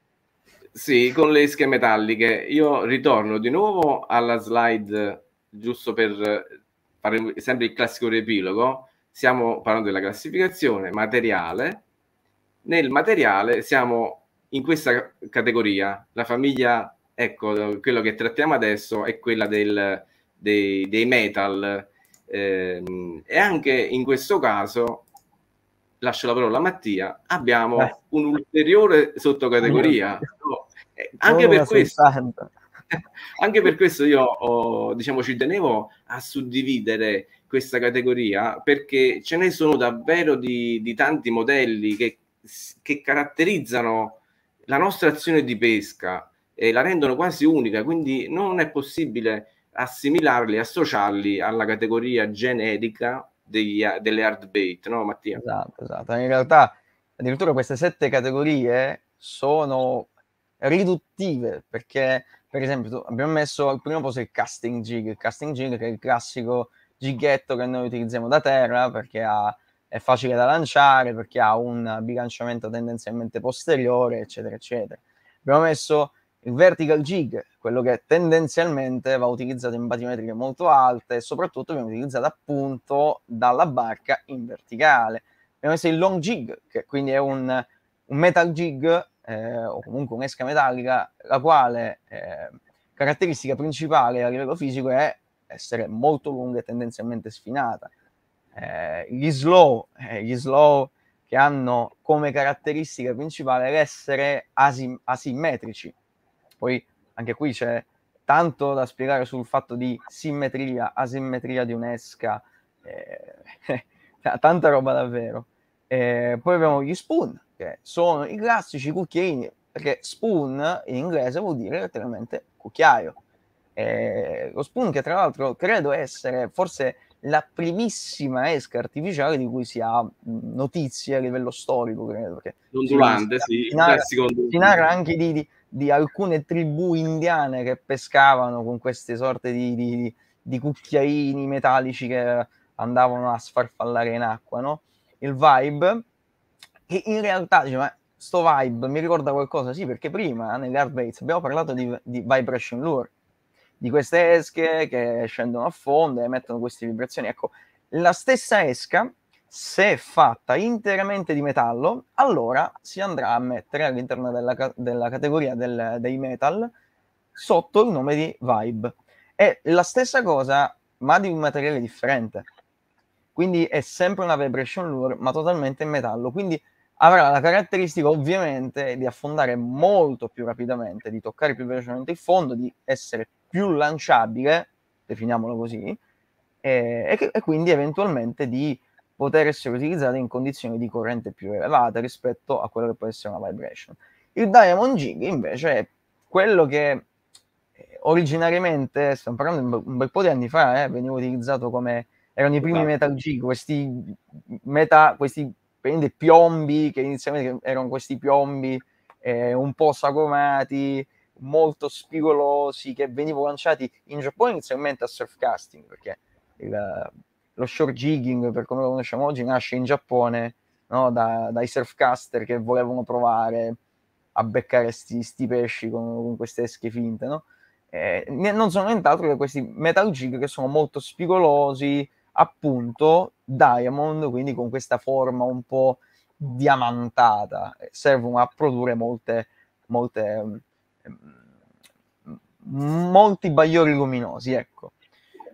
sì, con le esche metalliche. Io ritorno di nuovo alla slide giusto per fare sempre il classico riepilogo. Stiamo parlando della classificazione materiale, nel materiale siamo in questa categoria. La famiglia, ecco, quello che trattiamo adesso è quella del, dei, dei, metal. Eh, e anche in questo caso, lascio la parola a Mattia, abbiamo Beh. un'ulteriore sottocategoria. Eh, anche per questo. <laughs> Anche per questo io ho, oh, diciamo, ci tenevo a suddividere questa categoria perché ce ne sono davvero di, di tanti modelli che che caratterizzano la nostra azione di pesca e la rendono quasi unica, quindi non è possibile assimilarli, associarli alla categoria generica degli, delle hard bait, no Mattia? Esatto, esatto. In realtà addirittura queste sette categorie sono riduttive perché per esempio abbiamo messo al primo posto il casting jig, il casting jig che è il classico gighetto che noi utilizziamo da terra perché ha è facile da lanciare perché ha un bilanciamento tendenzialmente posteriore, eccetera, eccetera. Abbiamo messo il vertical jig, quello che tendenzialmente va utilizzato in batimetriche molto alte e soprattutto viene utilizzato appunto dalla barca in verticale. Abbiamo messo il long jig, che quindi è un, un metal jig eh, o comunque un'esca metallica, la quale eh, caratteristica principale a livello fisico è essere molto lunga e tendenzialmente sfinata. Eh, gli slow, eh, gli slow che hanno come caratteristica principale l'essere asim- asimmetrici. Poi anche qui c'è tanto da spiegare sul fatto di simmetria, asimmetria di un'esca, eh, <laughs> tanta roba davvero. Eh, poi abbiamo gli spoon, che sono i classici cucchiaini, perché spoon in inglese vuol dire letteralmente cucchiaio. Eh, lo spoon che tra l'altro credo essere forse la primissima esca artificiale di cui si ha notizia a livello storico, credo. Perché L'ondulante, sì, si narra anche di, di, di, alcune tribù indiane che pescavano con queste sorte di, di cucchiaini metallici che andavano a sfarfallare in acqua, no? Il vibe, che in realtà, dice, ma sto vibe mi ricorda qualcosa? Sì, perché prima nell'Art Bates abbiamo parlato di, di Vibration Lure, di queste esche che scendono a fondo e emettono queste vibrazioni. Ecco, la stessa esca, se fatta interamente di metallo, allora si andrà a mettere all'interno della, della categoria del, dei metal sotto il nome di vibe. È la stessa cosa, ma di un materiale differente. Quindi è sempre una vibration lure, ma totalmente in metallo. Quindi avrà la caratteristica ovviamente di affondare molto più rapidamente, di toccare più velocemente il fondo, di essere più lanciabile, definiamolo così, eh, e, e, quindi eventualmente di poter essere utilizzate in condizioni di corrente più elevata rispetto a quello che può essere una vibration. Il Diamond Jig invece è quello che eh, originariamente, stiamo parlando un bel po' di anni fa, eh, veniva utilizzato come, erano i primi esatto. Metal Jig, questi, meta, questi piombi, che inizialmente erano questi piombi eh, un po' sagomati, molto spigolosi che venivano lanciati in Giappone inizialmente a surf casting perché il, lo short jigging per come lo conosciamo oggi nasce in Giappone no? da, dai surfcaster che volevano provare a beccare sti, pesci con, con, queste esche finte no? Eh, non sono nient'altro che questi metal jig che sono molto spigolosi appunto diamond quindi con questa forma un po' diamantata servono a produrre molte, molte Mm, molti bagliori luminosi, ecco.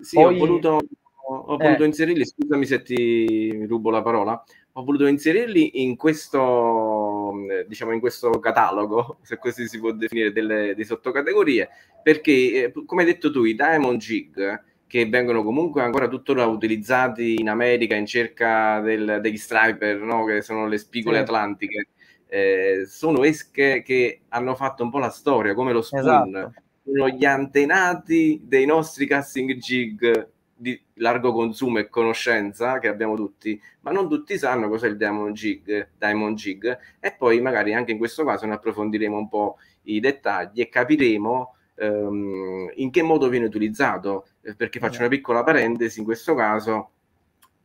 Sì, Poi... ho voluto, ho voluto eh. inserirli, scusami se ti rubo la parola, ho voluto inserirli in questo, mm, diciamo, in questo catalogo, <laughs> se così si può definire, delle, di sottocategorie, perché, eh, come hai detto tu, i Diamond Jig che vengono comunque ancora tuttora utilizzati in America in cerca del, degli striper, no? che sono le spigole sì. atlantiche, eh, sono esche che hanno fatto un po' la storia, come lo spoon. Esatto. Sono gli antenati dei nostri casting jig di largo consumo e conoscenza che abbiamo tutti, ma non tutti sanno cos'è il Diamond Jig, Diamond Jig e poi magari anche in questo caso ne approfondiremo un po' i dettagli e capiremo ehm, in che modo viene utilizzato, eh, perché faccio esatto. una piccola parentesi in questo caso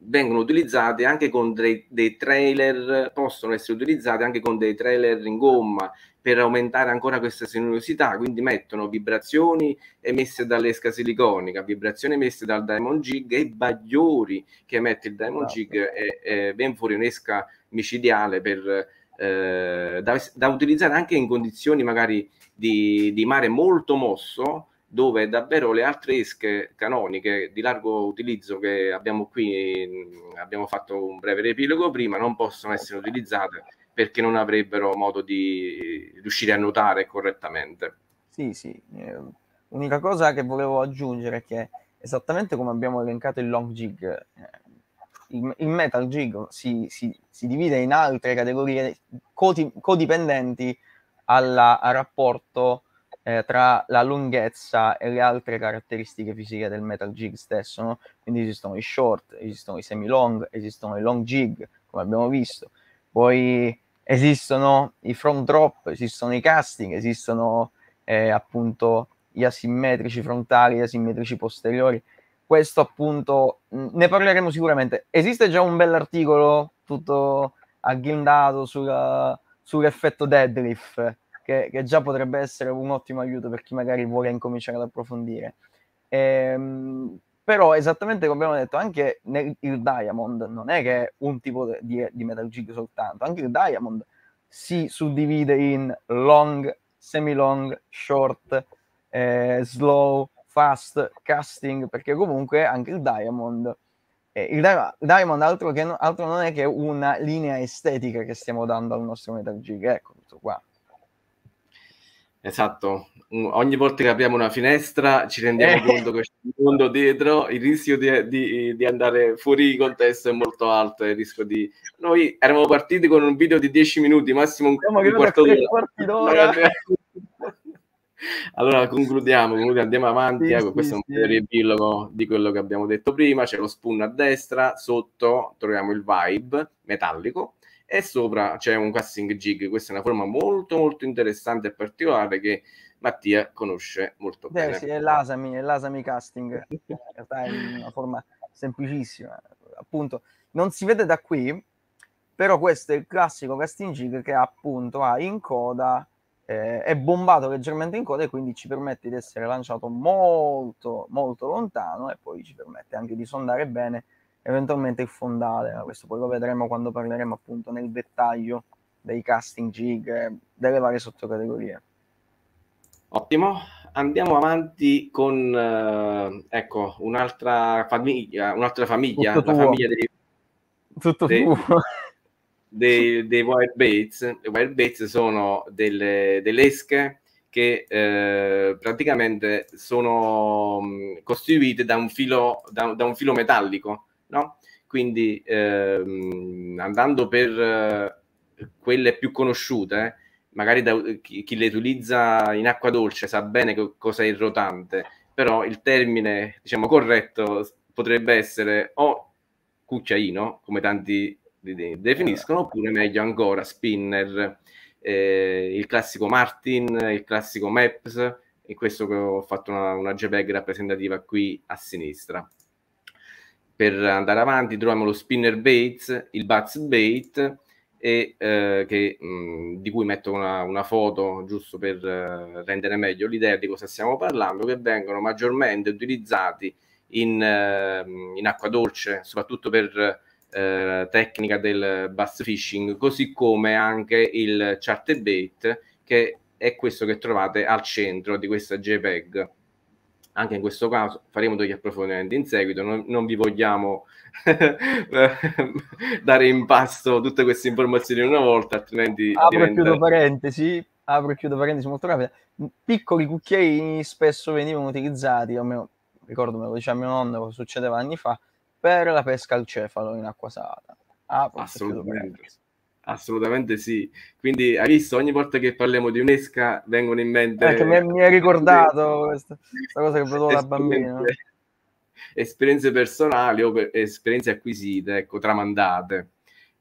vengono utilizzate anche con dei, dei, trailer, possono essere utilizzate anche con dei trailer in gomma per aumentare ancora questa sinuosità, quindi mettono vibrazioni emesse dall'esca siliconica, vibrazioni emesse dal Diamond Jig e bagliori che emette il Diamond esatto. Jig è, e ben fuori un'esca micidiale per, eh, da, da, utilizzare anche in condizioni magari di, di mare molto mosso dove davvero le altre esche canoniche di largo utilizzo che abbiamo qui, mm, abbiamo fatto un breve riepilogo prima, non possono essere utilizzate perché non avrebbero modo di riuscire a nuotare correttamente. Sì, sì. L'unica eh, cosa che volevo aggiungere è che esattamente come abbiamo elencato il long jig, eh, il, il metal jig si, si, si, divide in altre categorie codipendenti alla, al rapporto eh, tra la lunghezza e le altre caratteristiche fisiche del metal jig stesso. No? Quindi esistono i short, esistono i semi long, esistono i long jig, come abbiamo visto, poi esistono i front drop, esistono i casting, esistono eh, appunto gli asimmetrici frontali, gli asimmetrici posteriori. Questo appunto ne parleremo sicuramente. Esiste già un bell'articolo tutto agghindato sulla, sull'effetto deadlift che, che già potrebbe essere un ottimo aiuto per chi magari vuole incominciare ad approfondire. Ehm, però esattamente come abbiamo detto, anche nel, il Diamond non è che è un tipo di, di Metal Gear soltanto, anche il Diamond si suddivide in long, semi-long, short, eh, slow, fast, casting, perché comunque anche il Diamond, eh, il Di- Diamond altro, che no, altro non è che una linea estetica che stiamo dando al nostro Metal Gear, ecco tutto qua. Esatto, ogni volta che apriamo una finestra ci rendiamo eh. conto che c'è un mondo dietro, il rischio di, di, di, andare fuori di contesto è molto alto, il rischio di... Noi eravamo partiti con un video di 10 minuti, massimo un, un quarto d'ora. allora concludiamo, comunque andiamo avanti, sì, ecco, sì, questo sì. è un riepilogo di quello che abbiamo detto prima, c'è lo spoon a destra, sotto troviamo il vibe metallico, e sopra c'è un casting jig. Questa è una forma molto molto interessante e particolare che Mattia conosce molto Beh, bene. Sì, è l'Asami, è l'Asami casting, in realtà è una forma semplicissima, appunto non si vede da qui, però questo è il classico casting jig che appunto ha in coda eh, è bombato leggermente in coda e quindi ci permette di essere lanciato molto molto lontano e poi ci permette anche di sondare bene eventualmente il fondale, questo poi lo vedremo quando parleremo appunto nel dettaglio dei casting jig, delle varie sottocategorie. Ottimo, andiamo avanti con eh, ecco, un'altra famiglia, un'altra famiglia, Tutto la tuo. famiglia dei, Tutto dei, <laughs> dei, dei Wild Baits. I Wild Baits sono delle, delle esche che eh, praticamente sono mm, costituite da un filo, da, da un filo metallico no? Quindi ehm, andando per eh, quelle più conosciute, eh, magari da, chi, chi, le utilizza in acqua dolce sa bene co- cosa è il rotante, però il termine diciamo corretto potrebbe essere o cucciaino, come tanti definiscono, oppure meglio ancora spinner, eh, il classico Martin, il classico Maps, e questo che ho fatto una, una JPEG rappresentativa qui a sinistra per andare avanti troviamo lo spinner bait, il buzz bait, e, eh, che, mh, di cui metto una, una foto giusto per eh, rendere meglio l'idea di cosa stiamo parlando, che vengono maggiormente utilizzati in, eh, in acqua dolce, soprattutto per eh, tecnica del bass fishing, così come anche il charter bait, che è questo che trovate al centro di questa JPEG anche in questo caso faremo degli approfondimenti in seguito, non, non vi vogliamo <laughs> dare in pasto tutte queste informazioni una volta, altrimenti... Apro diventa... chiudo parentesi, apro e chiudo parentesi molto rapida, piccoli cucchiaini spesso venivano utilizzati, almeno ricordo me lo diceva mio nonno, succedeva anni fa, per la pesca al cefalo in acqua salata. Apro Assolutamente. Assolutamente sì. Quindi hai visto, ogni volta che parliamo di un'esca vengono in mente... Eh, mi, mi hai ricordato questa, questa cosa che ho vedevo da bambino. Esperienze personali o per, esperienze acquisite, ecco, tramandate.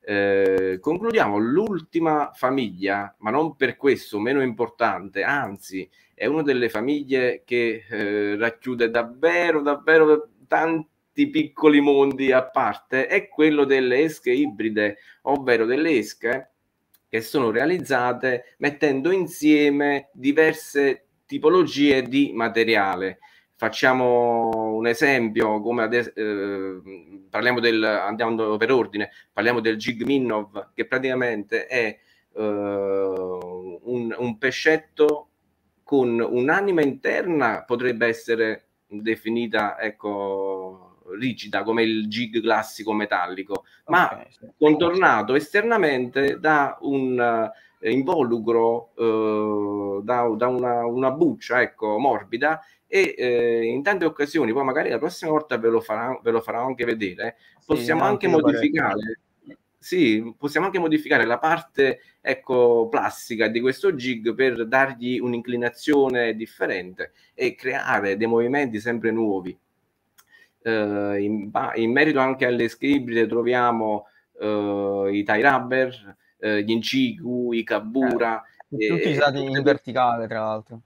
Eh, concludiamo l'ultima famiglia, ma non per questo meno importante, anzi è una delle famiglie che eh, racchiude davvero, davvero tanti questi piccoli mondi a parte è quello delle esche ibride, ovvero delle esche che sono realizzate mettendo insieme diverse tipologie di materiale. Facciamo un esempio, come adesso, eh, parliamo del, andiamo per ordine, parliamo del Jig che praticamente è eh, un, un pescetto con un'anima interna, potrebbe essere definita, ecco, rigida come il jig classico metallico, ma okay, sì. contornato esternamente da un uh, involucro, uh, da, da una, una, buccia ecco, morbida e eh, in tante occasioni, poi magari la prossima volta ve lo, farà, ve lo farò anche vedere, eh, sì, possiamo anche modificare. Sì, possiamo anche modificare la parte ecco, plastica di questo jig per dargli un'inclinazione differente e creare dei movimenti sempre nuovi. Eh, in, in, merito anche alle scribile troviamo eh, i tie rubber, eh, gli incigu, i kabura. Eh, tutti eh, usati in verticale, tra l'altro.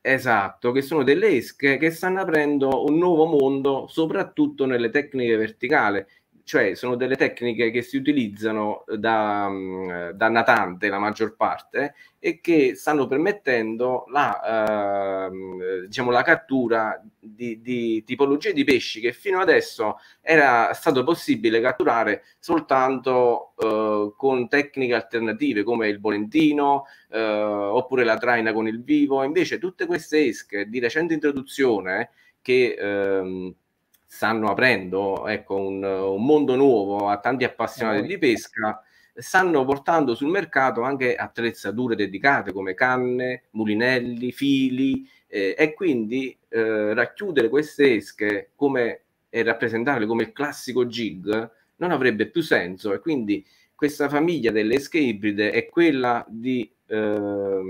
Esatto, che sono delle esche che stanno aprendo un nuovo mondo, soprattutto nelle tecniche verticali cioè sono delle tecniche che si utilizzano da, mm, da natante la maggior parte e che stanno permettendo la, eh, diciamo, la cattura di, di, tipologie di pesci che fino adesso era stato possibile catturare soltanto eh, con tecniche alternative come il bolentino eh, oppure la traina con il vivo. Invece tutte queste esche di recente introduzione che... Ehm, stanno aprendo ecco, un, un mondo nuovo a tanti appassionati di ehm, pesca stanno portando sul mercato anche attrezzature dedicate come canne, mulinelli, fili eh, e quindi eh, racchiudere queste esche come, e rappresentarle come il classico jig non avrebbe più senso e quindi questa famiglia delle esche ibride è quella di, eh,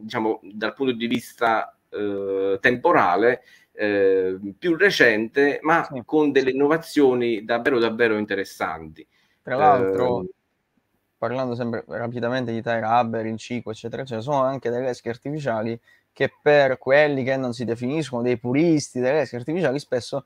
diciamo, dal punto di vista eh, temporale Ehm, più recente, ma sì. con delle innovazioni davvero davvero interessanti. Tra l'altro, eh, parlando sempre rapidamente di Tyra Haber, il Cico, eccetera, eccetera, sono anche delle esche artificiali che per quelli che non si definiscono dei puristi delle esche artificiali spesso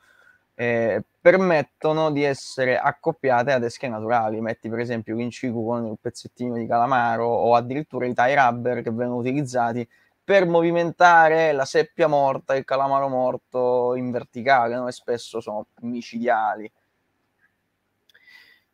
eh, permettono di essere accoppiate ad esche naturali. Metti per esempio l'incicu con un pezzettino di calamaro o addirittura i tie rubber che vengono utilizzati per movimentare la seppia morta e il calamaro morto in verticale, no? spesso sono micidiali.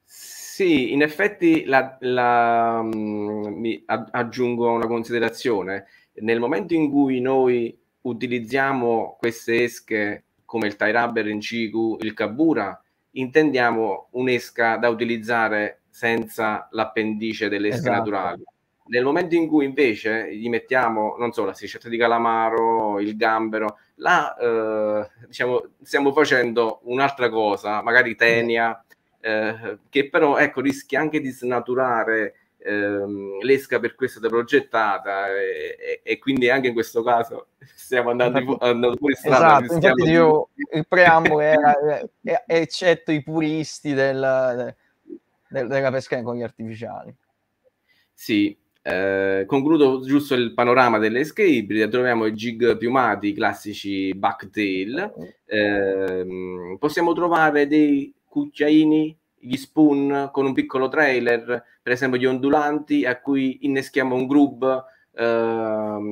Sì, in effetti la, la, mm, mi aggiungo una considerazione. Nel momento in cui noi utilizziamo queste esche come il tie rubber in CQ, il Kabura, intendiamo un'esca da utilizzare senza l'appendice delle esche esatto. naturali. Nel momento in cui invece gli mettiamo, non so, la striscetta di calamaro, il gambero, là eh, diciamo, stiamo facendo un'altra cosa, magari tenia, eh, che però ecco, rischia anche di snaturare ehm, l'esca per cui è stata progettata e, e, e, quindi anche in questo caso <laughs> stiamo andando, fu- esatto. andando fuori strada. Esatto, infatti di... io, il preambolo <laughs> era eh, eh, eccetto i puristi del, del, della pesca con gli artificiali. Sì, eh, concludo giusto il panorama delle esche ibride, troviamo i jig piumati, i classici backtail, eh, possiamo trovare dei cucchiaini, gli spoon con un piccolo trailer, per esempio gli ondulanti a cui inneschiamo un groove ehm,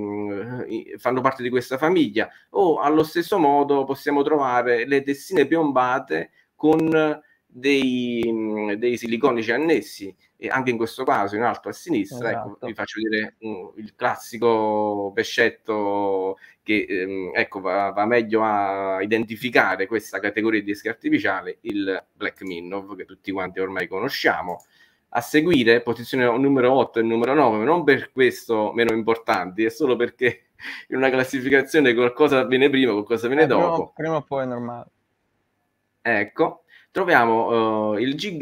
Uh, fanno parte di questa famiglia o allo stesso modo possiamo trovare le tessine piombate con dei, dei siliconici annessi e anche in questo caso in alto a sinistra ecco, esatto. ecco, vi faccio vedere um, mm, il classico pescetto che um, ecco, va, va, meglio a identificare questa categoria di esca artificiale il Black Minnov che tutti quanti ormai conosciamo a seguire posizione numero 8 e numero 9 non per questo meno importanti è solo perché <laughs> in una classificazione qualcosa viene prima qualcosa viene eh, dopo prima o poi è normale ecco troviamo eh, il g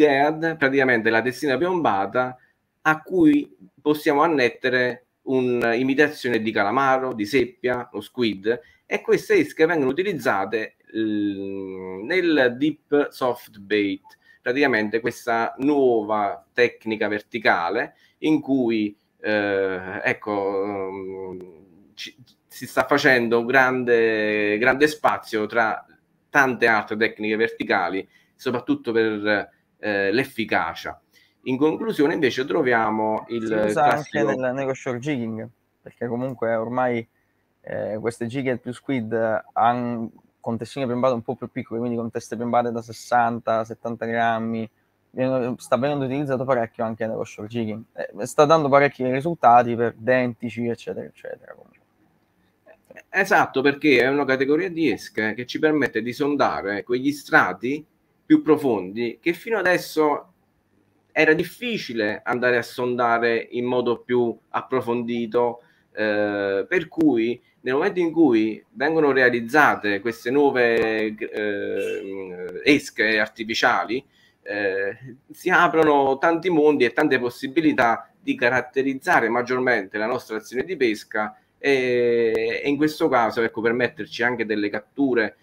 praticamente la testina piombata, a cui possiamo annettere un'imitazione di calamaro, di seppia, lo squid, e queste esche vengono utilizzate nel deep soft bait, praticamente questa nuova tecnica verticale in cui eh, ecco, mm, ci, si sta facendo un grande, grande spazio tra tante altre tecniche verticali soprattutto per eh, l'efficacia. In conclusione invece troviamo il... Si usa classico... anche nel, nello short jigging, perché comunque ormai eh, queste jigged più squid hanno con testine piombate un po' più piccole, quindi con teste piombate da 60-70 grammi, sta venendo utilizzato parecchio anche nello short jigging. Eh, sta dando parecchi risultati per dentici, eccetera, eccetera. Esatto, perché è una categoria di esche che ci permette di sondare quegli ecco, strati più profondi che fino adesso era difficile andare a sondare in modo più approfondito, eh, per cui nel momento in cui vengono realizzate queste nuove eh, esche artificiali, eh, si aprono tanti mondi e tante possibilità di caratterizzare maggiormente la nostra azione di pesca e, e in questo caso ecco, permetterci anche delle catture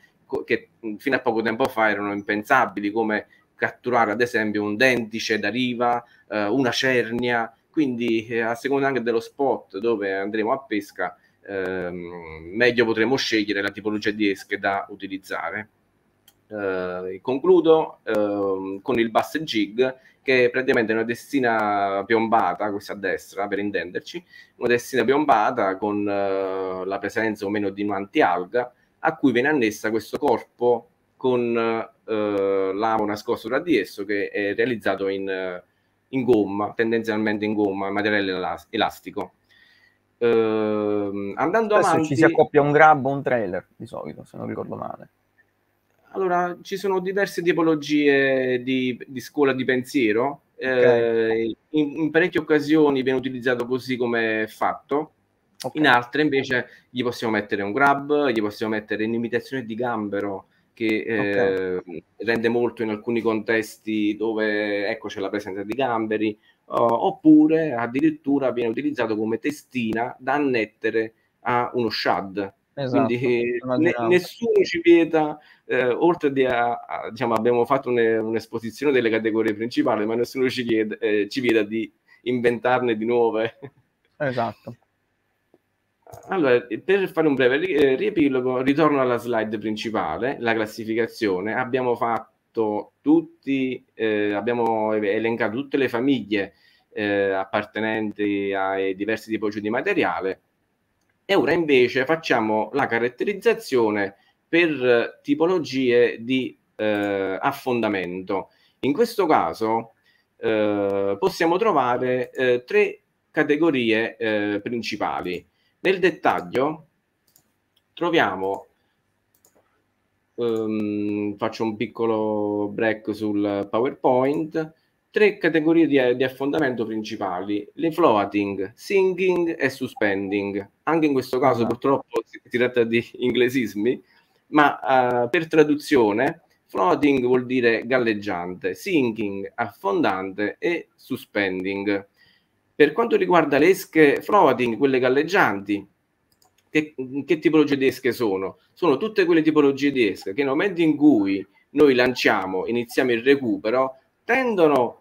che fino a poco tempo fa erano impensabili, come catturare ad esempio un dentice da riva, eh, una cernia, quindi eh, a seconda anche dello spot dove andremo a pesca, ehm, meglio potremo scegliere la tipologia di esche da utilizzare. Eh, concludo ehm, con il bass jig che è praticamente una destina piombata, questa a destra per intenderci, una destina piombata con eh, la presenza o meno di un'antialga a cui viene annessa questo corpo con eh, l'amo nascosto sopra di esso che è realizzato in, eh, in gomma, tendenzialmente in gomma, materiale elastico. Uh, andando Adesso avanti, ci si accoppia un grab o un trailer di solito, se non ricordo male. Allora, ci sono diverse tipologie di, di scuola di pensiero. Okay. Eh, in, in, parecchie occasioni viene utilizzato così come fatto. Okay. In altre invece gli possiamo mettere un grab, gli possiamo mettere un'imitazione di gambero che eh, rende molto in alcuni contesti dove ecco c'è la presenza di gamberi, uh, oppure addirittura viene utilizzato come testina da annettere a uno shad. Esatto, Quindi ne, nessuno ci vieta, eh, oltre di a, a, diciamo, abbiamo fatto une, un'esposizione delle categorie principali, ma nessuno ci, chiede, eh, ci vieta di inventarne di nuove. Esatto. Allora, per fare un breve ri- eh, riepilogo, ritorno alla slide principale, la classificazione. Abbiamo fatto tutti, eh, abbiamo elencato tutte le famiglie eh, appartenenti ai diversi tipi di materiale e ora invece facciamo la caratterizzazione per tipologie di eh, affondamento. In questo caso eh, possiamo trovare eh, tre categorie principali nel dettaglio troviamo, um, faccio un piccolo break sul PowerPoint, tre categorie di, di, affondamento principali, le floating, sinking e suspending. Anche in questo caso esatto. purtroppo si tratta di inglesismi, ma uh, per traduzione floating vuol dire galleggiante, sinking, affondante e suspending. Per quanto riguarda le esche frovating, quelle galleggianti, che, che, tipologie di esche sono? Sono tutte quelle tipologie di esche che nel momento in cui noi lanciamo, iniziamo il recupero, tendono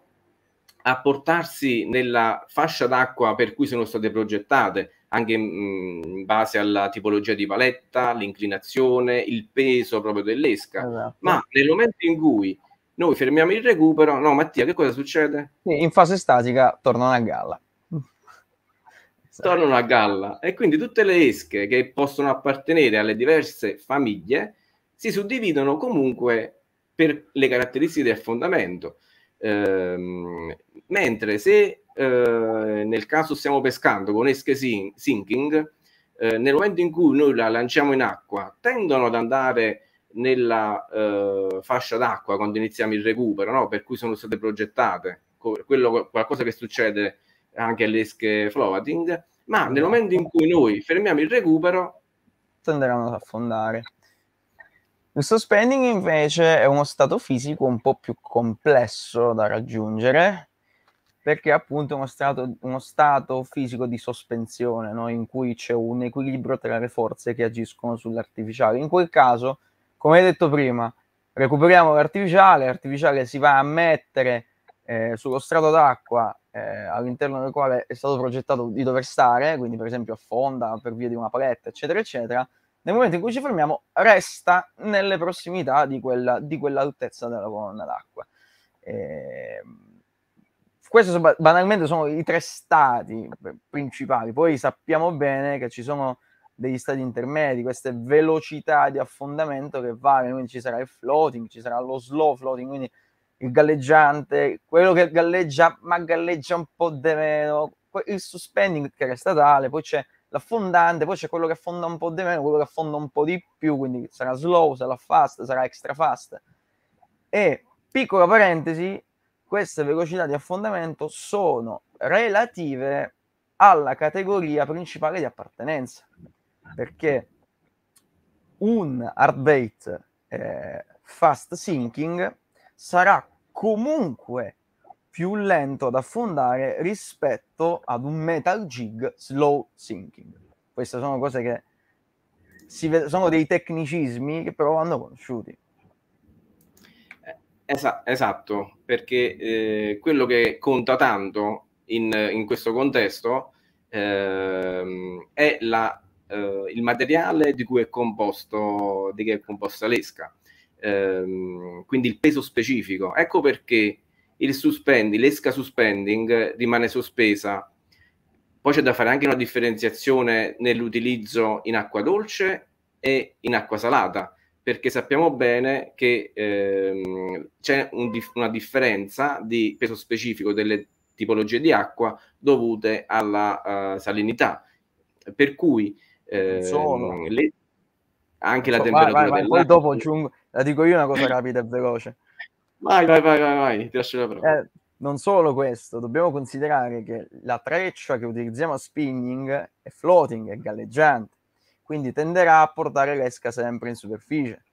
a portarsi nella fascia d'acqua per cui sono state progettate, anche mh, mm, in base alla tipologia di paletta, l'inclinazione, il peso proprio dell'esca. Esatto. Ma nel momento in cui noi fermiamo il recupero, no Mattia, che cosa succede? In fase statica tornano a galla tornano a galla e quindi tutte le esche che possono appartenere alle diverse famiglie si suddividono comunque per le caratteristiche del fondamento. Ehm, mentre se eh, nel caso stiamo pescando con esche sin- sinking, eh, nel momento in cui noi la lanciamo in acqua, tendono ad andare nella eh, fascia d'acqua quando iniziamo il recupero, no? per cui sono state progettate. Co- quello, qualcosa che succede anche l'esche floating, ma nel momento in cui noi fermiamo il recupero tenderanno ad affondare. Il suspending invece è uno stato fisico un po' più complesso da raggiungere perché appunto è uno stato, uno stato fisico di sospensione no? in cui c'è un equilibrio tra le forze che agiscono sull'artificiale. In quel caso, come hai detto prima, recuperiamo l'artificiale, l'artificiale si va a mettere eh, sullo strato d'acqua eh, all'interno del quale è stato progettato di dover stare, quindi per esempio affonda per via di una paletta, eccetera, eccetera, nel momento in cui ci fermiamo resta nelle prossimità di, quella, di quell'altezza della colonna d'acqua. Eh, questi sono, banalmente sono i tre stati principali, poi sappiamo bene che ci sono degli stati intermedi, queste velocità di affondamento che variano, quindi ci sarà il floating, ci sarà lo slow floating, quindi il galleggiante, quello che galleggia ma galleggia un po' di meno, il suspending che resta tale, poi c'è l'affondante, poi c'è quello che affonda un po' di meno, quello che affonda un po' di più, quindi sarà slow, sarà fast, sarà extra fast. E piccola parentesi, queste velocità di affondamento sono relative alla categoria principale di appartenenza, perché un hard date eh, fast sinking sarà comunque più lento ad affondare rispetto ad un metal jig slow sinking. Queste sono cose che si ve- sono dei tecnicismi che però vanno conosciuti. Eh, esa- esatto, perché eh, quello che conta tanto in, in questo contesto eh, è la, eh, il materiale di cui è composto, di è composta l'esca ehm, quindi il peso specifico. Ecco perché il suspendi, l'esca suspending rimane sospesa. Poi c'è da fare anche una differenziazione nell'utilizzo in acqua dolce e in acqua salata, perché sappiamo bene che ehm, c'è un, una differenza di peso specifico delle tipologie di acqua dovute alla uh, salinità. Per cui eh, le, anche Insomma, la temperatura vai, vai, vai. Poi dopo aggiungo, la dico io una cosa rapida eh. e veloce. Vai, vai, vai, vai, vai, ti lascio la parola. Eh, non solo questo, dobbiamo considerare che la treccia che utilizziamo a spinning è floating, è galleggiante, quindi tenderà a portare l'esca sempre in superficie.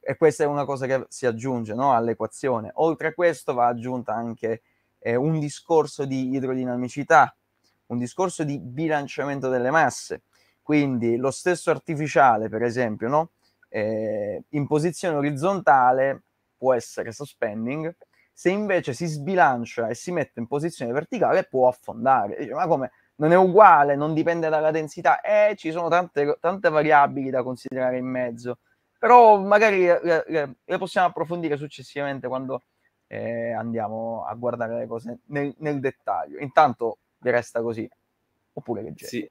E questa è una cosa che si aggiunge no, all'equazione. Oltre a questo va aggiunta anche eh, un discorso di idrodinamicità, un discorso di bilanciamento delle masse. Quindi lo stesso artificiale, per esempio, no? eh, in posizione orizzontale può essere suspending, se invece si sbilancia e si mette in posizione verticale può affondare. Dice, ma come? Non è uguale, non dipende dalla densità, eh, ci sono tante, tante variabili da considerare in mezzo, però magari le, eh, le, eh, eh, le possiamo approfondire successivamente quando eh, andiamo a guardare le cose nel, nel dettaglio. Intanto vi resta così, oppure leggete. Sì,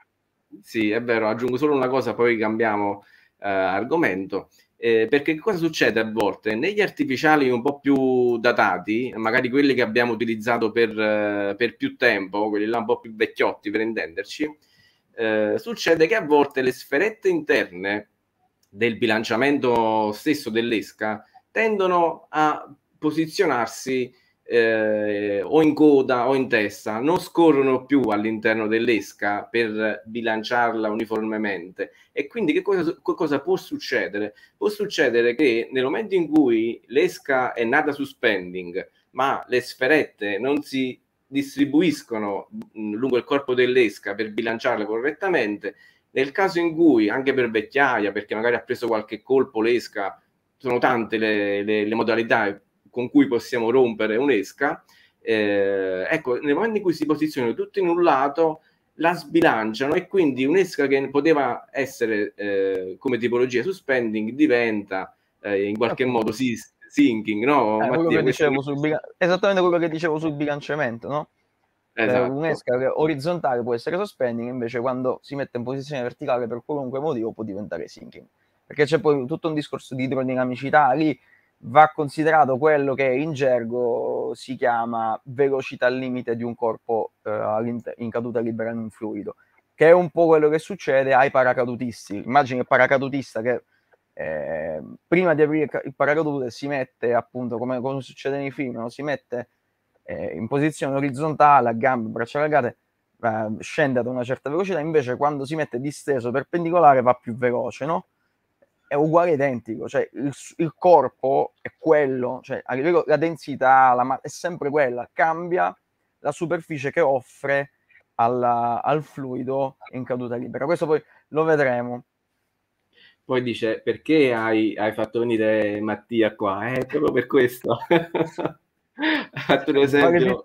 sì, è vero, aggiungo solo una cosa, poi cambiamo eh, argomento. Eh, perché cosa succede a volte? Negli artificiali un po' più datati, magari quelli che abbiamo utilizzato per, eh, per più tempo, quelli là un po' più vecchiotti per intenderci, eh, succede che a volte le sferette interne del bilanciamento stesso dell'esca tendono a posizionarsi eh, o in coda o in testa, non scorrono più all'interno dell'esca per bilanciarla uniformemente. E quindi che cosa, che cosa può succedere? Può succedere che nel momento in cui l'esca è nata su spending, ma le sferette non si distribuiscono mm, lungo il corpo dell'esca per bilanciarle correttamente, nel caso in cui, anche per vecchiaia, perché magari ha preso qualche colpo l'esca, sono tante le, le, le modalità con cui possiamo rompere un'esca, eh, ecco, nel momento in cui si posizionano tutti in un lato, la sbilanciano e quindi un'esca che poteva essere eh, come tipologia suspending diventa eh, in qualche okay. Ecco. modo sì, sinking, no? Mattia, eh, quello questo... sul... Esattamente quello che dicevo sul bilanciamento, no? Eh, esatto. un'esca che orizzontale può essere suspending, invece quando si mette in posizione verticale per qualunque motivo può diventare sinking. Perché c'è poi tutto un discorso di idrodinamicità lì va considerato quello che in gergo si chiama velocità limite di un corpo eh, in caduta libera in un fluido, che è un po' quello che succede ai paracadutisti. Immagini il paracadutista che eh, prima di aprire il paracadute si mette, appunto, come, come succede nei film, no? si mette eh, in posizione orizzontale, a gambe, braccia allargate, eh, scende ad una certa velocità, invece quando si mette disteso perpendicolare va più veloce, no? è uguale identico, cioè il, il corpo è quello, cioè a livello, la densità la, è sempre quella, cambia la superficie che offre alla, al fluido in caduta libera. Questo poi lo vedremo. Poi dice perché hai, hai fatto venire Mattia qua? È eh, proprio per questo. <laughs> Fatto un esempio.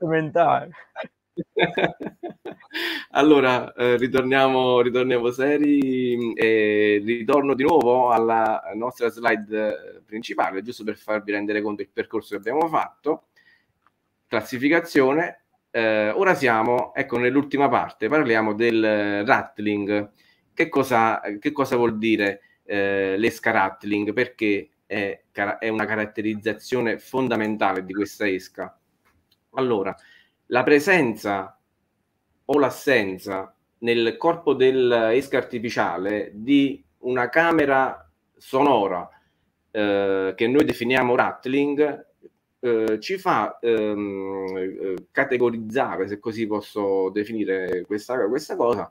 <laughs> allora, eh, ritorniamo, ritorniamo, seri mm, e ritorno di nuovo alla nostra slide eh, principale, giusto per farvi rendere conto del percorso che abbiamo fatto. Classificazione. Eh, ora siamo, ecco, nell'ultima parte, parliamo del eh, rattling. Che cosa, che cosa vuol dire eh, l'esca rattling? Perché è, è una caratterizzazione fondamentale di questa esca. Allora, la presenza o l'assenza nel corpo dell'esca artificiale di una camera sonora eh, che noi definiamo rattling eh, ci fa ehm, eh, categorizzare, se così posso definire questa, questa cosa,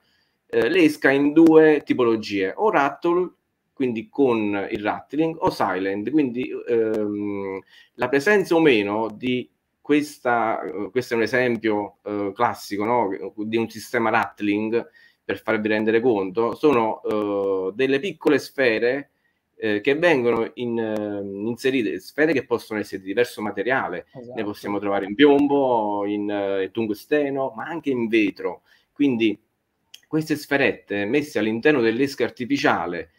eh, l'esca in due tipologie, o rattle, quindi con il rattling, o silent, quindi ehm, la presenza o meno di questa, eh, questo è un esempio eh, classico no? di un sistema rattling, per farvi rendere conto, sono eh, delle piccole sfere eh, che vengono in, eh, inserite, sfere che possono essere di diverso materiale, esatto. ne possiamo trovare in piombo, in eh, tungsteno, ma anche in vetro. Quindi queste sferette messe all'interno dell'esca artificiale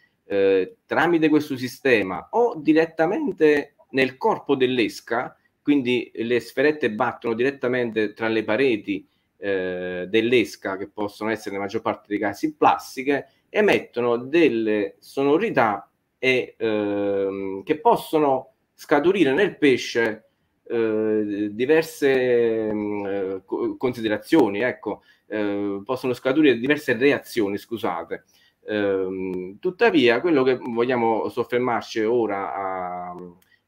tramite questo sistema o direttamente nel corpo dell'esca, quindi le sferette battono direttamente tra le pareti eh, dell'esca, che possono essere nella maggior parte dei casi plastiche, emettono delle sonorità e, ehm, che possono scaturire nel pesce eh, diverse eh, considerazioni, ecco, eh, possono scaturire diverse reazioni, scusate. Ehm, tuttavia, quello che vogliamo soffermarci ora a,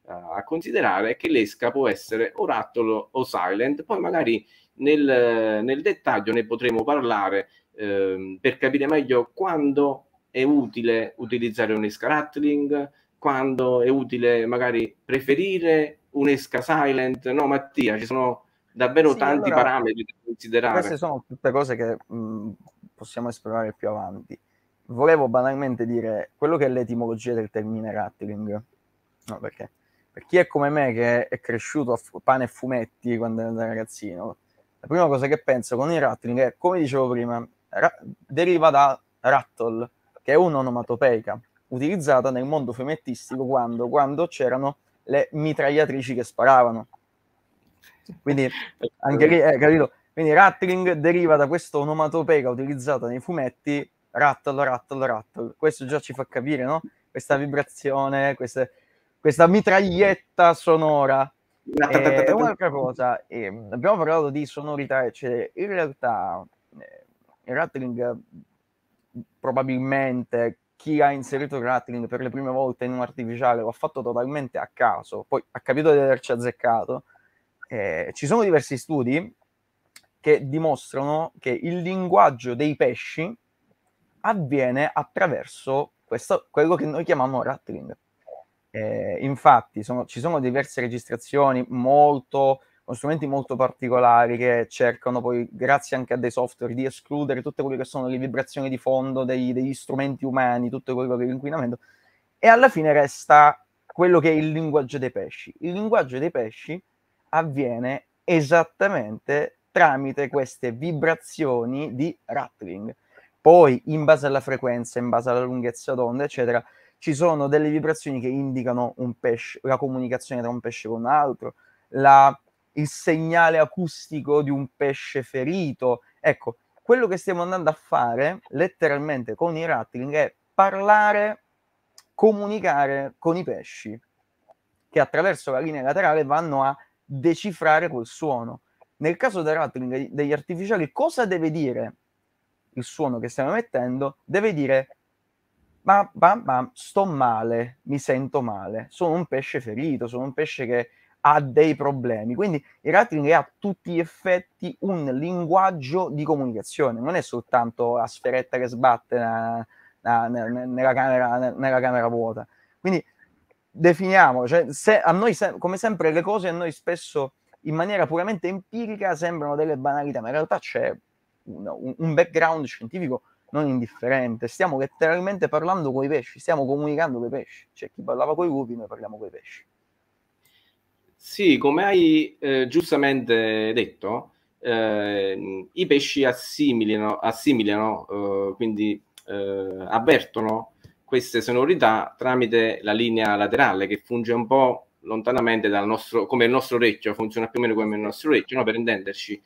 a considerare è che l'esca può essere o rattolo o silent, poi magari nel, nel dettaglio ne potremo parlare ehm, per capire meglio quando è utile utilizzare un'esca rattling, quando è utile magari preferire un'esca silent, no Mattia, ci sono davvero sì, tanti allora, parametri da considerare. Queste sono tutte cose che mh, possiamo esplorare più avanti. Volevo banalmente dire quello che è l'etimologia del termine rattling, no, perché per chi è come me che è cresciuto a f- pane e fumetti quando era ragazzino, la prima cosa che penso con il rattling è, come dicevo prima, ra- deriva da rattle, che è un'onomatopeica utilizzata nel mondo fumettistico quando, quando c'erano le mitragliatrici che sparavano. Quindi, anche lì, eh, capito? Quindi rattling deriva da questa onomatopeica utilizzata nei fumetti, rattle, rattle, rattle. Questo già ci fa capire, no? Questa vibrazione, queste questa mitraglietta sonora. E eh, un'altra cosa, e ehm, abbiamo parlato di sonorità, eccetera. Cioè, in realtà, eh, Rattling probabilmente chi ha inserito il Rattling per le prime volte in un artificiale lo ha fatto totalmente a caso, poi ha capito di averci azzeccato. Eh, ci sono diversi studi che dimostrano che il linguaggio dei pesci avviene attraverso questo, quello che noi chiamiamo Rattling. Eh, infatti sono, ci sono diverse registrazioni molto, con strumenti molto particolari che cercano poi, grazie anche a dei software, di escludere tutte quelle che sono le vibrazioni di fondo dei, degli strumenti umani, tutto quello che è l'inquinamento, e alla fine resta quello che è il linguaggio dei pesci. Il linguaggio dei pesci avviene esattamente tramite queste vibrazioni di rattling. Poi, in base alla frequenza, in base alla lunghezza d'onda, eccetera, ci sono delle vibrazioni che indicano un pesce, la comunicazione tra un pesce con un altro, la, il segnale acustico di un pesce ferito. Ecco, quello che stiamo andando a fare letteralmente con i rattling è parlare, comunicare con i pesci che attraverso la linea laterale vanno a decifrare quel suono. Nel caso del rattling degli artificiali, cosa deve dire il suono che stiamo emettendo? Deve dire ma, ma, ma sto male, mi sento male, sono un pesce ferito, sono un pesce che ha dei problemi. Quindi il writing è a tutti gli effetti un linguaggio di comunicazione, non è soltanto la sferetta che sbatte na, na, na, nella, camera, nella, camera, vuota. Quindi definiamo, cioè, se, a noi se, come sempre le cose a noi spesso in maniera puramente empirica sembrano delle banalità, ma in realtà c'è un, un background scientifico non indifferente, stiamo letteralmente parlando con i pesci, stiamo comunicando con i pesci, c'è chi parlava con i lupi, noi parliamo con i pesci. Sì, come hai eh, giustamente detto, eh, i pesci assimilano, assimilano eh, quindi eh, avvertono queste sonorità tramite la linea laterale che funge un po' lontanamente dal nostro, come il nostro orecchio, funziona più o meno come il nostro orecchio, no? per intenderci.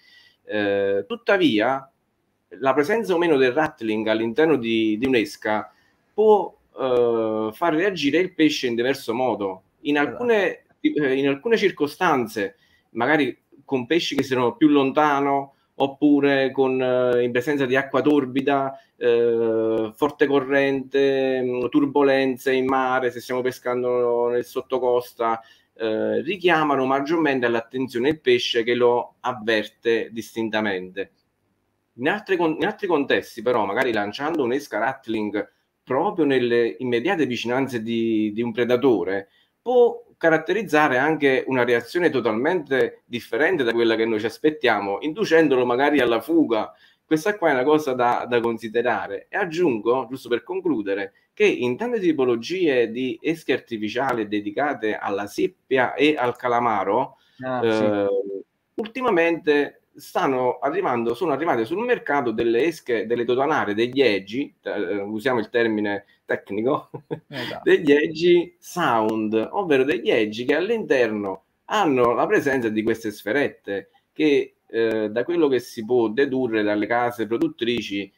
Eh, tuttavia, la presenza o meno del rattling all'interno di, di un'esca può eh, far reagire il pesce in diverso modo. In esatto. alcune, eh, in alcune circostanze, magari con pesci che siano più lontano oppure con, eh, in presenza di acqua torbida, eh, forte corrente, mm, turbolenze in mare, se stiamo pescando nel sottocosta, eh, richiamano maggiormente all'attenzione il pesce che lo avverte distintamente. In altri, in altri contesti, però, magari lanciando un'esca rattling proprio nelle immediate vicinanze di, di un predatore, può caratterizzare anche una reazione totalmente differente da quella che noi ci aspettiamo, inducendolo magari alla fuga. Questa qua è una cosa da, da considerare. E aggiungo, giusto per concludere, che in tante tipologie di esche artificiali dedicate alla seppia e al calamaro, ah, eh, sì. ultimamente stanno arrivando, sono arrivate sul mercato delle esche, delle totanare, degli edgy, eh, eh, usiamo il termine tecnico, <laughs> esatto. degli edgy sound, ovvero degli edgy che all'interno hanno la presenza di queste sferette che eh, da quello che si può dedurre dalle case produttrici,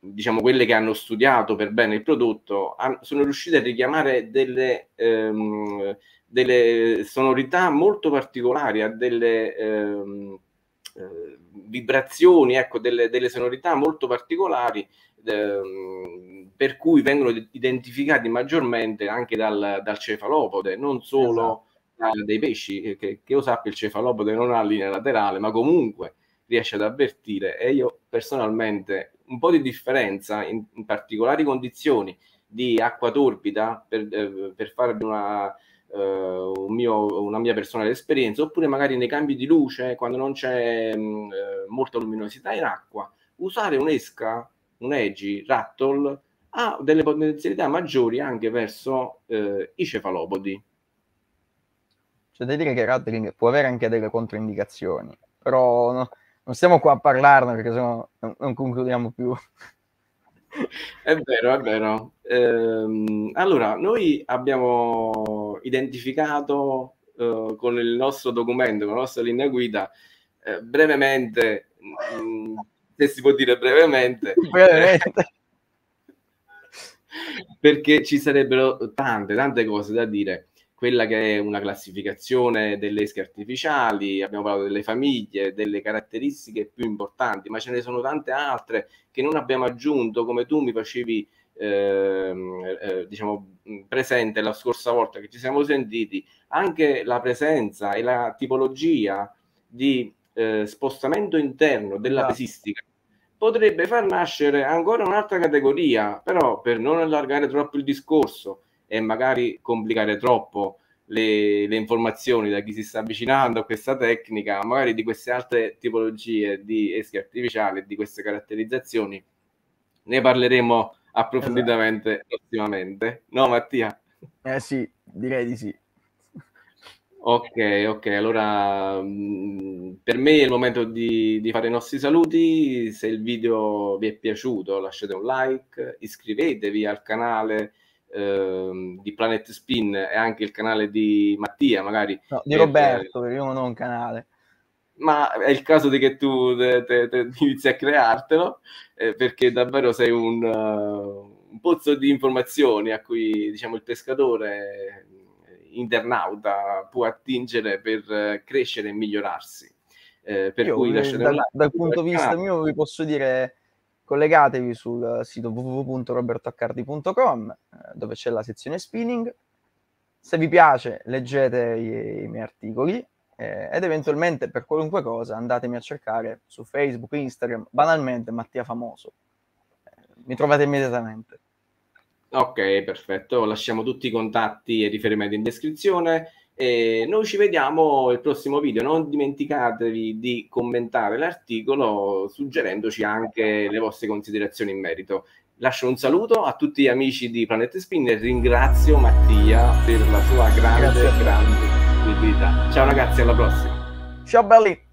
diciamo quelle che hanno studiato per bene il prodotto, han- sono riuscite a richiamare delle... Ehm, delle sonorità molto particolari, a delle ehm, eh, vibrazioni, ecco, delle, delle, sonorità molto particolari, eh, per cui vengono identificati maggiormente anche dal, dal cefalopode, non solo esatto. dai pesci, eh, che, che io sappia il cefalopode non ha linea laterale, ma comunque riesce ad avvertire e io personalmente un po' di differenza in, in particolari condizioni di acqua torbida per, eh, per farvi una, eh, un mio, una mia personale esperienza, oppure magari nei cambi di luce, quando non c'è mh, mm, eh, molta luminosità in acqua, usare un'esca, un edgy, rattle, ha delle potenzialità maggiori anche verso eh, i cefalopodi. C'è da dire che il rattling può avere anche delle controindicazioni, però no, non stiamo qua a parlarne perché sennò non, non concludiamo più è vero, è vero. Ehm, allora, noi abbiamo identificato eh, con il nostro documento, con la nostra linea guida, eh, brevemente, mh, mm, se si può dire brevemente, brevemente. <laughs> perché ci sarebbero tante, tante cose da dire quella che è una classificazione delle esche artificiali, abbiamo parlato delle famiglie, delle caratteristiche più importanti, ma ce ne sono tante altre che non abbiamo aggiunto, come tu mi facevi eh, eh, diciamo, presente la scorsa volta che ci siamo sentiti, anche la presenza e la tipologia di eh, spostamento interno della esatto. pesistica potrebbe far nascere ancora un'altra categoria, però per non allargare troppo il discorso, e magari complicare troppo le, le, informazioni da chi si sta avvicinando a questa tecnica, magari di queste altre tipologie di eschi artificiali, e di queste caratterizzazioni, ne parleremo approfonditamente esatto. prossimamente. No, Mattia? Eh sì, direi di sì. Ok, ok, allora mh, mm, per me è il momento di, di, fare i nostri saluti, se il video vi è piaciuto lasciate un like, iscrivetevi al canale, Ehm, di Planet Spin e anche il canale di Mattia, magari. No, di eh, Roberto, perché io non ho un canale. Ma è il caso di che tu te, te, te inizi a creartelo, eh, perché davvero sei un, uh, un, pozzo di informazioni a cui diciamo il pescatore eh, internauta può attingere per crescere e migliorarsi. Eh, per io, cui lasciate dal, dal punto di vista mio vi posso dire collegatevi sul sito www.robertoccardi.com eh, dove c'è la sezione spinning. Se vi piace leggete i, i miei articoli eh, ed eventualmente per qualunque cosa andatemi a cercare su Facebook, Instagram, banalmente Mattia Famoso. Eh, mi trovate immediatamente. Ok, perfetto. Lasciamo tutti i contatti e riferimenti in descrizione. E noi ci vediamo il prossimo video. Non dimenticatevi di commentare l'articolo suggerendoci anche le vostre considerazioni in merito. Lascio un saluto a tutti gli amici di Planet Spin e ringrazio Mattia per la sua grande, grande utilità. Ciao ragazzi, alla prossima. Ciao belli.